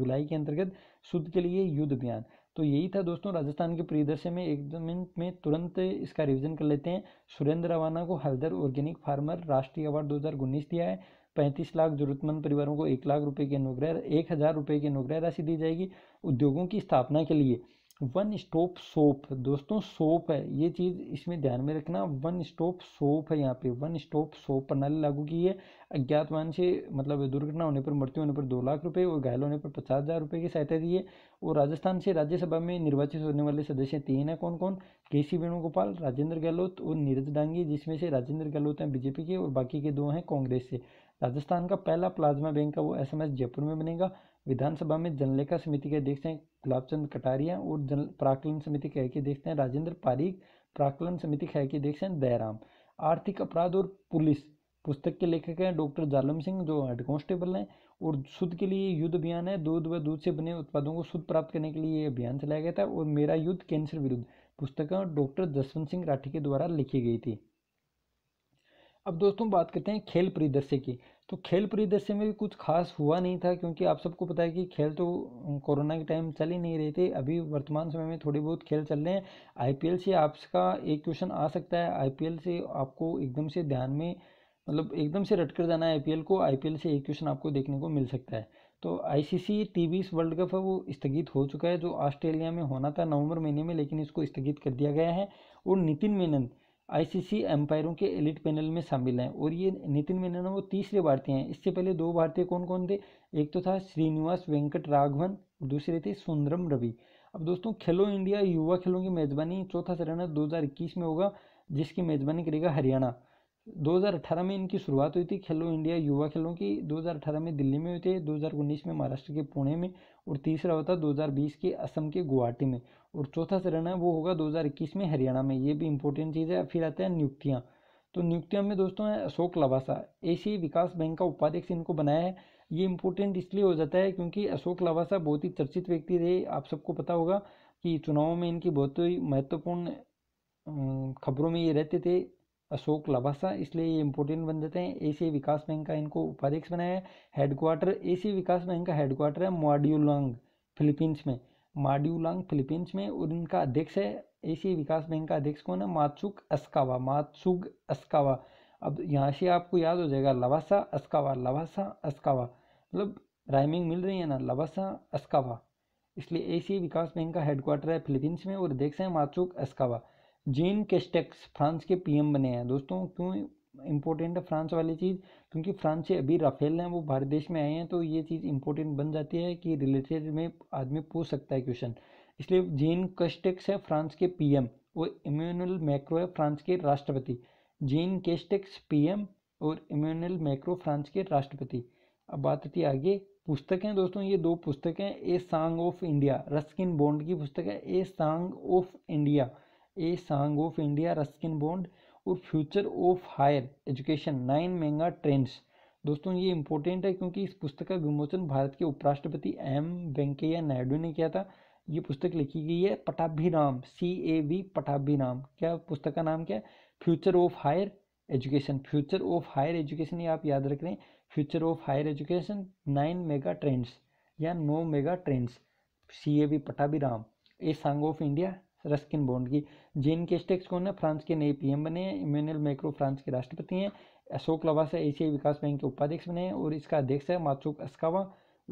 जुलाई के अंतर्गत शुद्ध के लिए युद्ध अभियान तो यही था दोस्तों राजस्थान के परिदृश्य में एक मिनट में तुरंत इसका रिवीजन कर लेते हैं सुरेंद्र रवाना को हल्दर ऑर्गेनिक फार्मर राष्ट्रीय अवार्ड दो दिया है पैंतीस लाख जरूरतमंद परिवारों को एक लाख रुपये की अनुग्रह एक हज़ार रुपये की अनुग्रह राशि दी जाएगी उद्योगों की स्थापना के लिए वन स्टॉप सोप दोस्तों सोप है ये चीज़ इसमें ध्यान में रखना वन स्टॉप सोप है यहाँ पे वन स्टॉप सोप प्रणाली लागू की है अज्ञातवान से मतलब दुर्घटना होने पर मृत्यु होने पर दो लाख रुपए और घायल होने पर पचास हज़ार रुपये की सहायता दी है और राजस्थान से राज्यसभा में निर्वाचित होने वाले सदस्य तीन हैं कौन कौन के सी वेणुगोपाल राजेंद्र गहलोत और नीरज डांगी जिसमें से राजेंद्र गहलोत हैं बीजेपी के और बाकी के दो हैं कांग्रेस से राजस्थान का पहला प्लाज्मा बैंक का वो एस जयपुर में बनेगा विधानसभा में जनलेखा समिति के अध्यक्ष हैं गुलाबचंद कटारिया और जन प्राकलन समिति के अध्यक्ष हैं राजेंद्र पारीख प्राकलन समिति के अध्यक्ष हैं दयाराम आर्थिक अपराध और पुलिस पुस्तक के लेखक हैं डॉक्टर जालम सिंह जो हेड कॉन्स्टेबल हैं और शुद्ध के लिए युद्ध अभियान है दूध व दूध से बने उत्पादों को शुद्ध प्राप्त करने के लिए ये अभियान चलाया गया था और मेरा युद्ध कैंसर विरुद्ध पुस्तक डॉक्टर जसवंत सिंह राठी के द्वारा लिखी गई थी अब दोस्तों बात करते हैं खेल परिदृश्य की तो खेल परिदृश्य में भी कुछ खास हुआ नहीं था क्योंकि आप सबको पता है कि खेल तो कोरोना के टाइम चल ही नहीं रहे थे अभी वर्तमान समय में थोड़े बहुत खेल चल रहे हैं आईपीएल से आपका एक क्वेश्चन आ सकता है आईपीएल से आपको एकदम से ध्यान में मतलब एकदम से रटकर जाना है आईपीएल को आईपीएल से एक क्वेश्चन आपको देखने को मिल सकता है तो आईसीसी टी बीस वर्ल्ड कप है वो स्थगित हो चुका है जो ऑस्ट्रेलिया में होना था नवंबर महीने में लेकिन इसको स्थगित कर दिया गया है और नितिन मेनन आईसीसी एम्पायरों के एलिट पैनल में शामिल हैं और ये नितिन मेनन वो तीसरे भारतीय हैं इससे पहले दो भारतीय कौन कौन थे एक तो था श्रीनिवास वेंकट राघवन दूसरे थे सुंदरम रवि अब दोस्तों खेलो इंडिया युवा खेलों की मेज़बानी चौथा चरण दो में होगा जिसकी मेज़बानी करेगा हरियाणा 2018 में इनकी शुरुआत हुई थी खेलो इंडिया युवा खेलों की 2018 में दिल्ली में हुई थी 2019 में महाराष्ट्र के पुणे में और तीसरा होता 2020 के असम के गुवाहाटी में और चौथा चरण है वो होगा 2021 में हरियाणा में ये भी इंपॉर्टेंट चीज़ है फिर आते हैं नियुक्तियाँ तो नियुक्तियाँ में दोस्तों है अशोक लवासा एशियाई विकास बैंक का उपाध्यक्ष इनको बनाया है ये इंपॉर्टेंट इसलिए हो जाता है क्योंकि अशोक लवासा बहुत ही चर्चित व्यक्ति रहे आप सबको पता होगा कि चुनावों में इनकी बहुत ही महत्वपूर्ण खबरों में ये रहते थे अशोक लवासा इसलिए ये इंपॉर्टेंट बन जाते हैं एशिया विकास बैंक का इनको उपाध्यक्ष बनाया है हेडक्वार्टर एशिया विकास बैंक का हेडक्वार्टर है मॉड्यूलॉन्ग फिलीपींस में मॉड्यूलॉन्ग फिलीपींस में और इनका अध्यक्ष है एशिया विकास बैंक का अध्यक्ष कौन है मातसुक अस्कावा मातसुग अस्कावा अब यहाँ से आपको याद हो जाएगा लवासा अस्कावा लवासा अस्कावा मतलब राइमिंग मिल रही है ना लवासा अस्कावा इसलिए एशिया विकास बैंक का हेडक्वार्टर है फिलीपींस में और अध्यक्ष है मातसुक अस्कावा जेन केस्टेक्स फ्रांस के पीएम बने हैं दोस्तों क्यों इम्पोर्टेंट है फ्रांस वाली चीज़ क्योंकि फ्रांस से अभी राफेल हैं वो भारत देश में आए हैं तो ये चीज़ इंपॉर्टेंट बन जाती है कि रिलेटेड में आदमी पूछ सकता है क्वेश्चन इसलिए जेन केस्टेक्स है फ्रांस के पी और इम्यूनल मैक्रो है फ्रांस के राष्ट्रपति जेन केस्टेक्स पी और इम्यूनल मैक्रो फ्रांस के राष्ट्रपति अब बात होती है आगे हैं दोस्तों ये दो पुस्तकें ए song of India Ruskin Bond की पुस्तक है a song of India a song of India Ruskin Bond और future of higher education nine mega trends दोस्तों ये इंपॉर्टेंट है क्योंकि इस पुस्तक का विमोचन भारत के उपराष्ट्रपति एम वेंकैया नायडू ने किया था ये पुस्तक लिखी गई है Pattabhi Ram C A V Pattabhi Ram क्या पुस्तक का नाम क्या है future of higher education future of higher education ये आप याद रख रहे हैं future of higher education nine mega trends या no mega trends C A V Pattabhi Ram a song of India Ruskin Bond की जीन केस्टेक्स कौन है फ्रांस के नए पीएम बने हैं इम्यूनल मैक्रो फ्रांस के राष्ट्रपति हैं अशोक लवासा एशियाई विकास बैंक के उपाध्यक्ष बने हैं और इसका अध्यक्ष है माचुक अस्कावा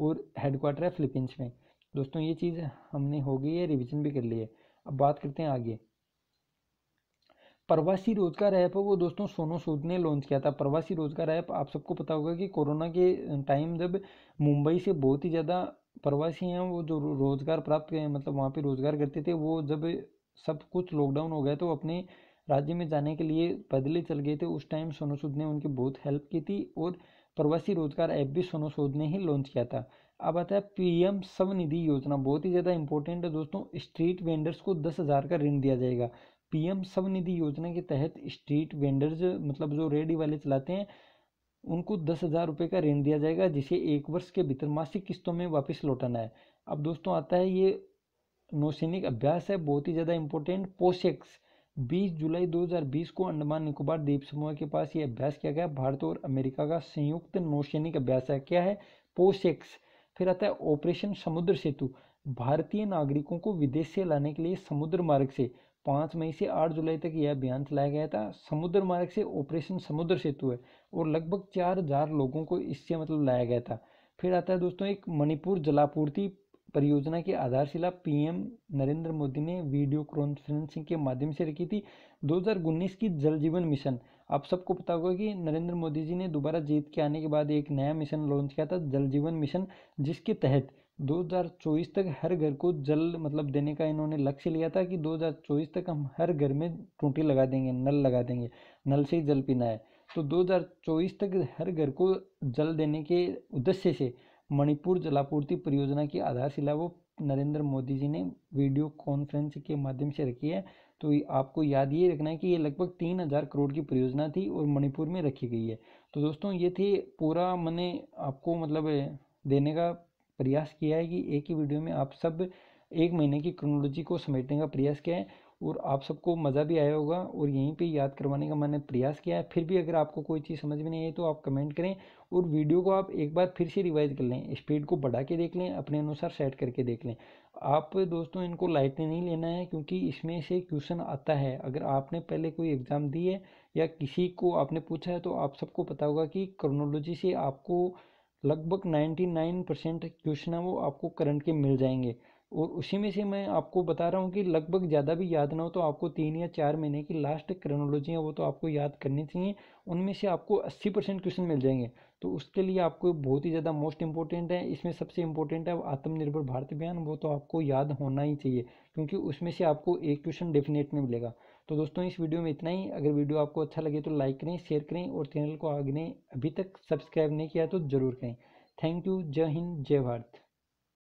और हेडक्वार्टर है फिलीपींस में दोस्तों ये चीज़ हमने हो गई है रिविजन भी कर लिए है अब बात करते हैं आगे प्रवासी रोजगार ऐप वो दोस्तों सोनू सूद ने लॉन्च किया था प्रवासी रोजगार ऐप आप सबको पता होगा कि कोरोना के टाइम जब मुंबई से बहुत ही ज़्यादा प्रवासी हैं वो जो रोज़गार प्राप्त मतलब वहाँ पे रोज़गार करते थे वो जब सब कुछ लॉकडाउन हो गया तो अपने राज्य में जाने के लिए पैदल चल गए थे उस टाइम सोनू सूद ने उनकी बहुत हेल्प की थी और प्रवासी रोजगार ऐप भी सोनू सूद ने ही लॉन्च किया था अब आता है पीएम स्वनिधि योजना बहुत ही ज़्यादा इंपॉर्टेंट है दोस्तों स्ट्रीट वेंडर्स को दस हज़ार का ऋण दिया जाएगा पीएम स्वनिधि योजना के तहत स्ट्रीट वेंडर्स मतलब जो रेडी वाले चलाते हैं उनको दस हज़ार रुपये का ऋण दिया जाएगा जिसे एक वर्ष के भीतर मासिक किस्तों में वापस लौटाना है अब दोस्तों आता है ये नौसैनिक अभ्यास है बहुत ही ज़्यादा इंपॉर्टेंट पोसेक्स 20 जुलाई 2020 को अंडमान निकोबार द्वीप समूह के पास ये अभ्यास किया गया भारत और अमेरिका का संयुक्त नौसैनिक अभ्यास है क्या है पोसेक्स फिर आता है ऑपरेशन समुद्र सेतु भारतीय नागरिकों को विदेश से लाने के लिए समुद्र मार्ग से पाँच मई से आठ जुलाई तक यह अभियान चलाया गया था समुद्र मार्ग से ऑपरेशन समुद्र सेतु है और लगभग चार हजार लोगों को इससे मतलब लाया गया था फिर आता है दोस्तों एक मणिपुर जलापूर्ति परियोजना की आधारशिला पीएम नरेंद्र मोदी ने वीडियो कॉन्फ्रेंसिंग के माध्यम से रखी थी 2019 की जल जीवन मिशन आप सबको पता होगा कि नरेंद्र मोदी जी ने दोबारा जीत के आने के बाद एक नया मिशन लॉन्च किया था जल जीवन मिशन जिसके तहत 2024 तक हर घर को जल मतलब देने का इन्होंने लक्ष्य लिया था कि 2024 तक हम हर घर में टूटी लगा देंगे नल लगा देंगे नल से ही जल पीना है तो 2024 तक हर घर को जल देने के उद्देश्य से मणिपुर जलापूर्ति परियोजना की आधारशिला वो नरेंद्र मोदी जी ने वीडियो कॉन्फ्रेंस के माध्यम से रखी है तो आपको याद ये रखना है कि ये लगभग तीन हज़ार करोड़ की परियोजना थी और मणिपुर में रखी गई है तो दोस्तों ये थी पूरा मैंने आपको मतलब देने का प्रयास किया है कि एक ही वीडियो में आप सब एक महीने की क्रोनोलॉजी को समेटने का प्रयास किया है और आप सबको मज़ा भी आया होगा और यहीं पे याद करवाने का मैंने प्रयास किया है फिर भी अगर आपको कोई चीज़ समझ में नहीं आई तो आप कमेंट करें और वीडियो को आप एक बार फिर से रिवाइज कर लें स्पीड को बढ़ा के देख लें अपने अनुसार सेट करके देख लें आप दोस्तों इनको लाइटली नहीं लेना है क्योंकि इसमें से क्वेश्चन आता है अगर आपने पहले कोई एग्ज़ाम दी है या किसी को आपने पूछा है तो आप सबको पता होगा कि क्रोनोलॉजी से आपको लगभग 99 परसेंट क्वेश्चन है वो आपको करंट के मिल जाएंगे और उसी में से मैं आपको बता रहा हूँ कि लगभग ज़्यादा भी याद ना हो तो आपको तीन या चार महीने की लास्ट क्रोनोलॉजी है वो तो आपको याद करनी चाहिए उनमें से आपको अस्सी परसेंट क्वेश्चन मिल जाएंगे तो उसके लिए आपको बहुत ही ज़्यादा मोस्ट इंपॉर्टेंट है इसमें सबसे इंपॉर्टेंट है आत्मनिर्भर भारत अभियान वो तो आपको याद होना ही चाहिए क्योंकि उसमें से आपको एक क्वेश्चन डेफिनेट में मिलेगा तो दोस्तों इस वीडियो में इतना ही अगर वीडियो आपको अच्छा लगे तो लाइक करें शेयर करें और चैनल को आगे अभी तक सब्सक्राइब नहीं किया तो ज़रूर करें थैंक यू जय हिंद जय भारत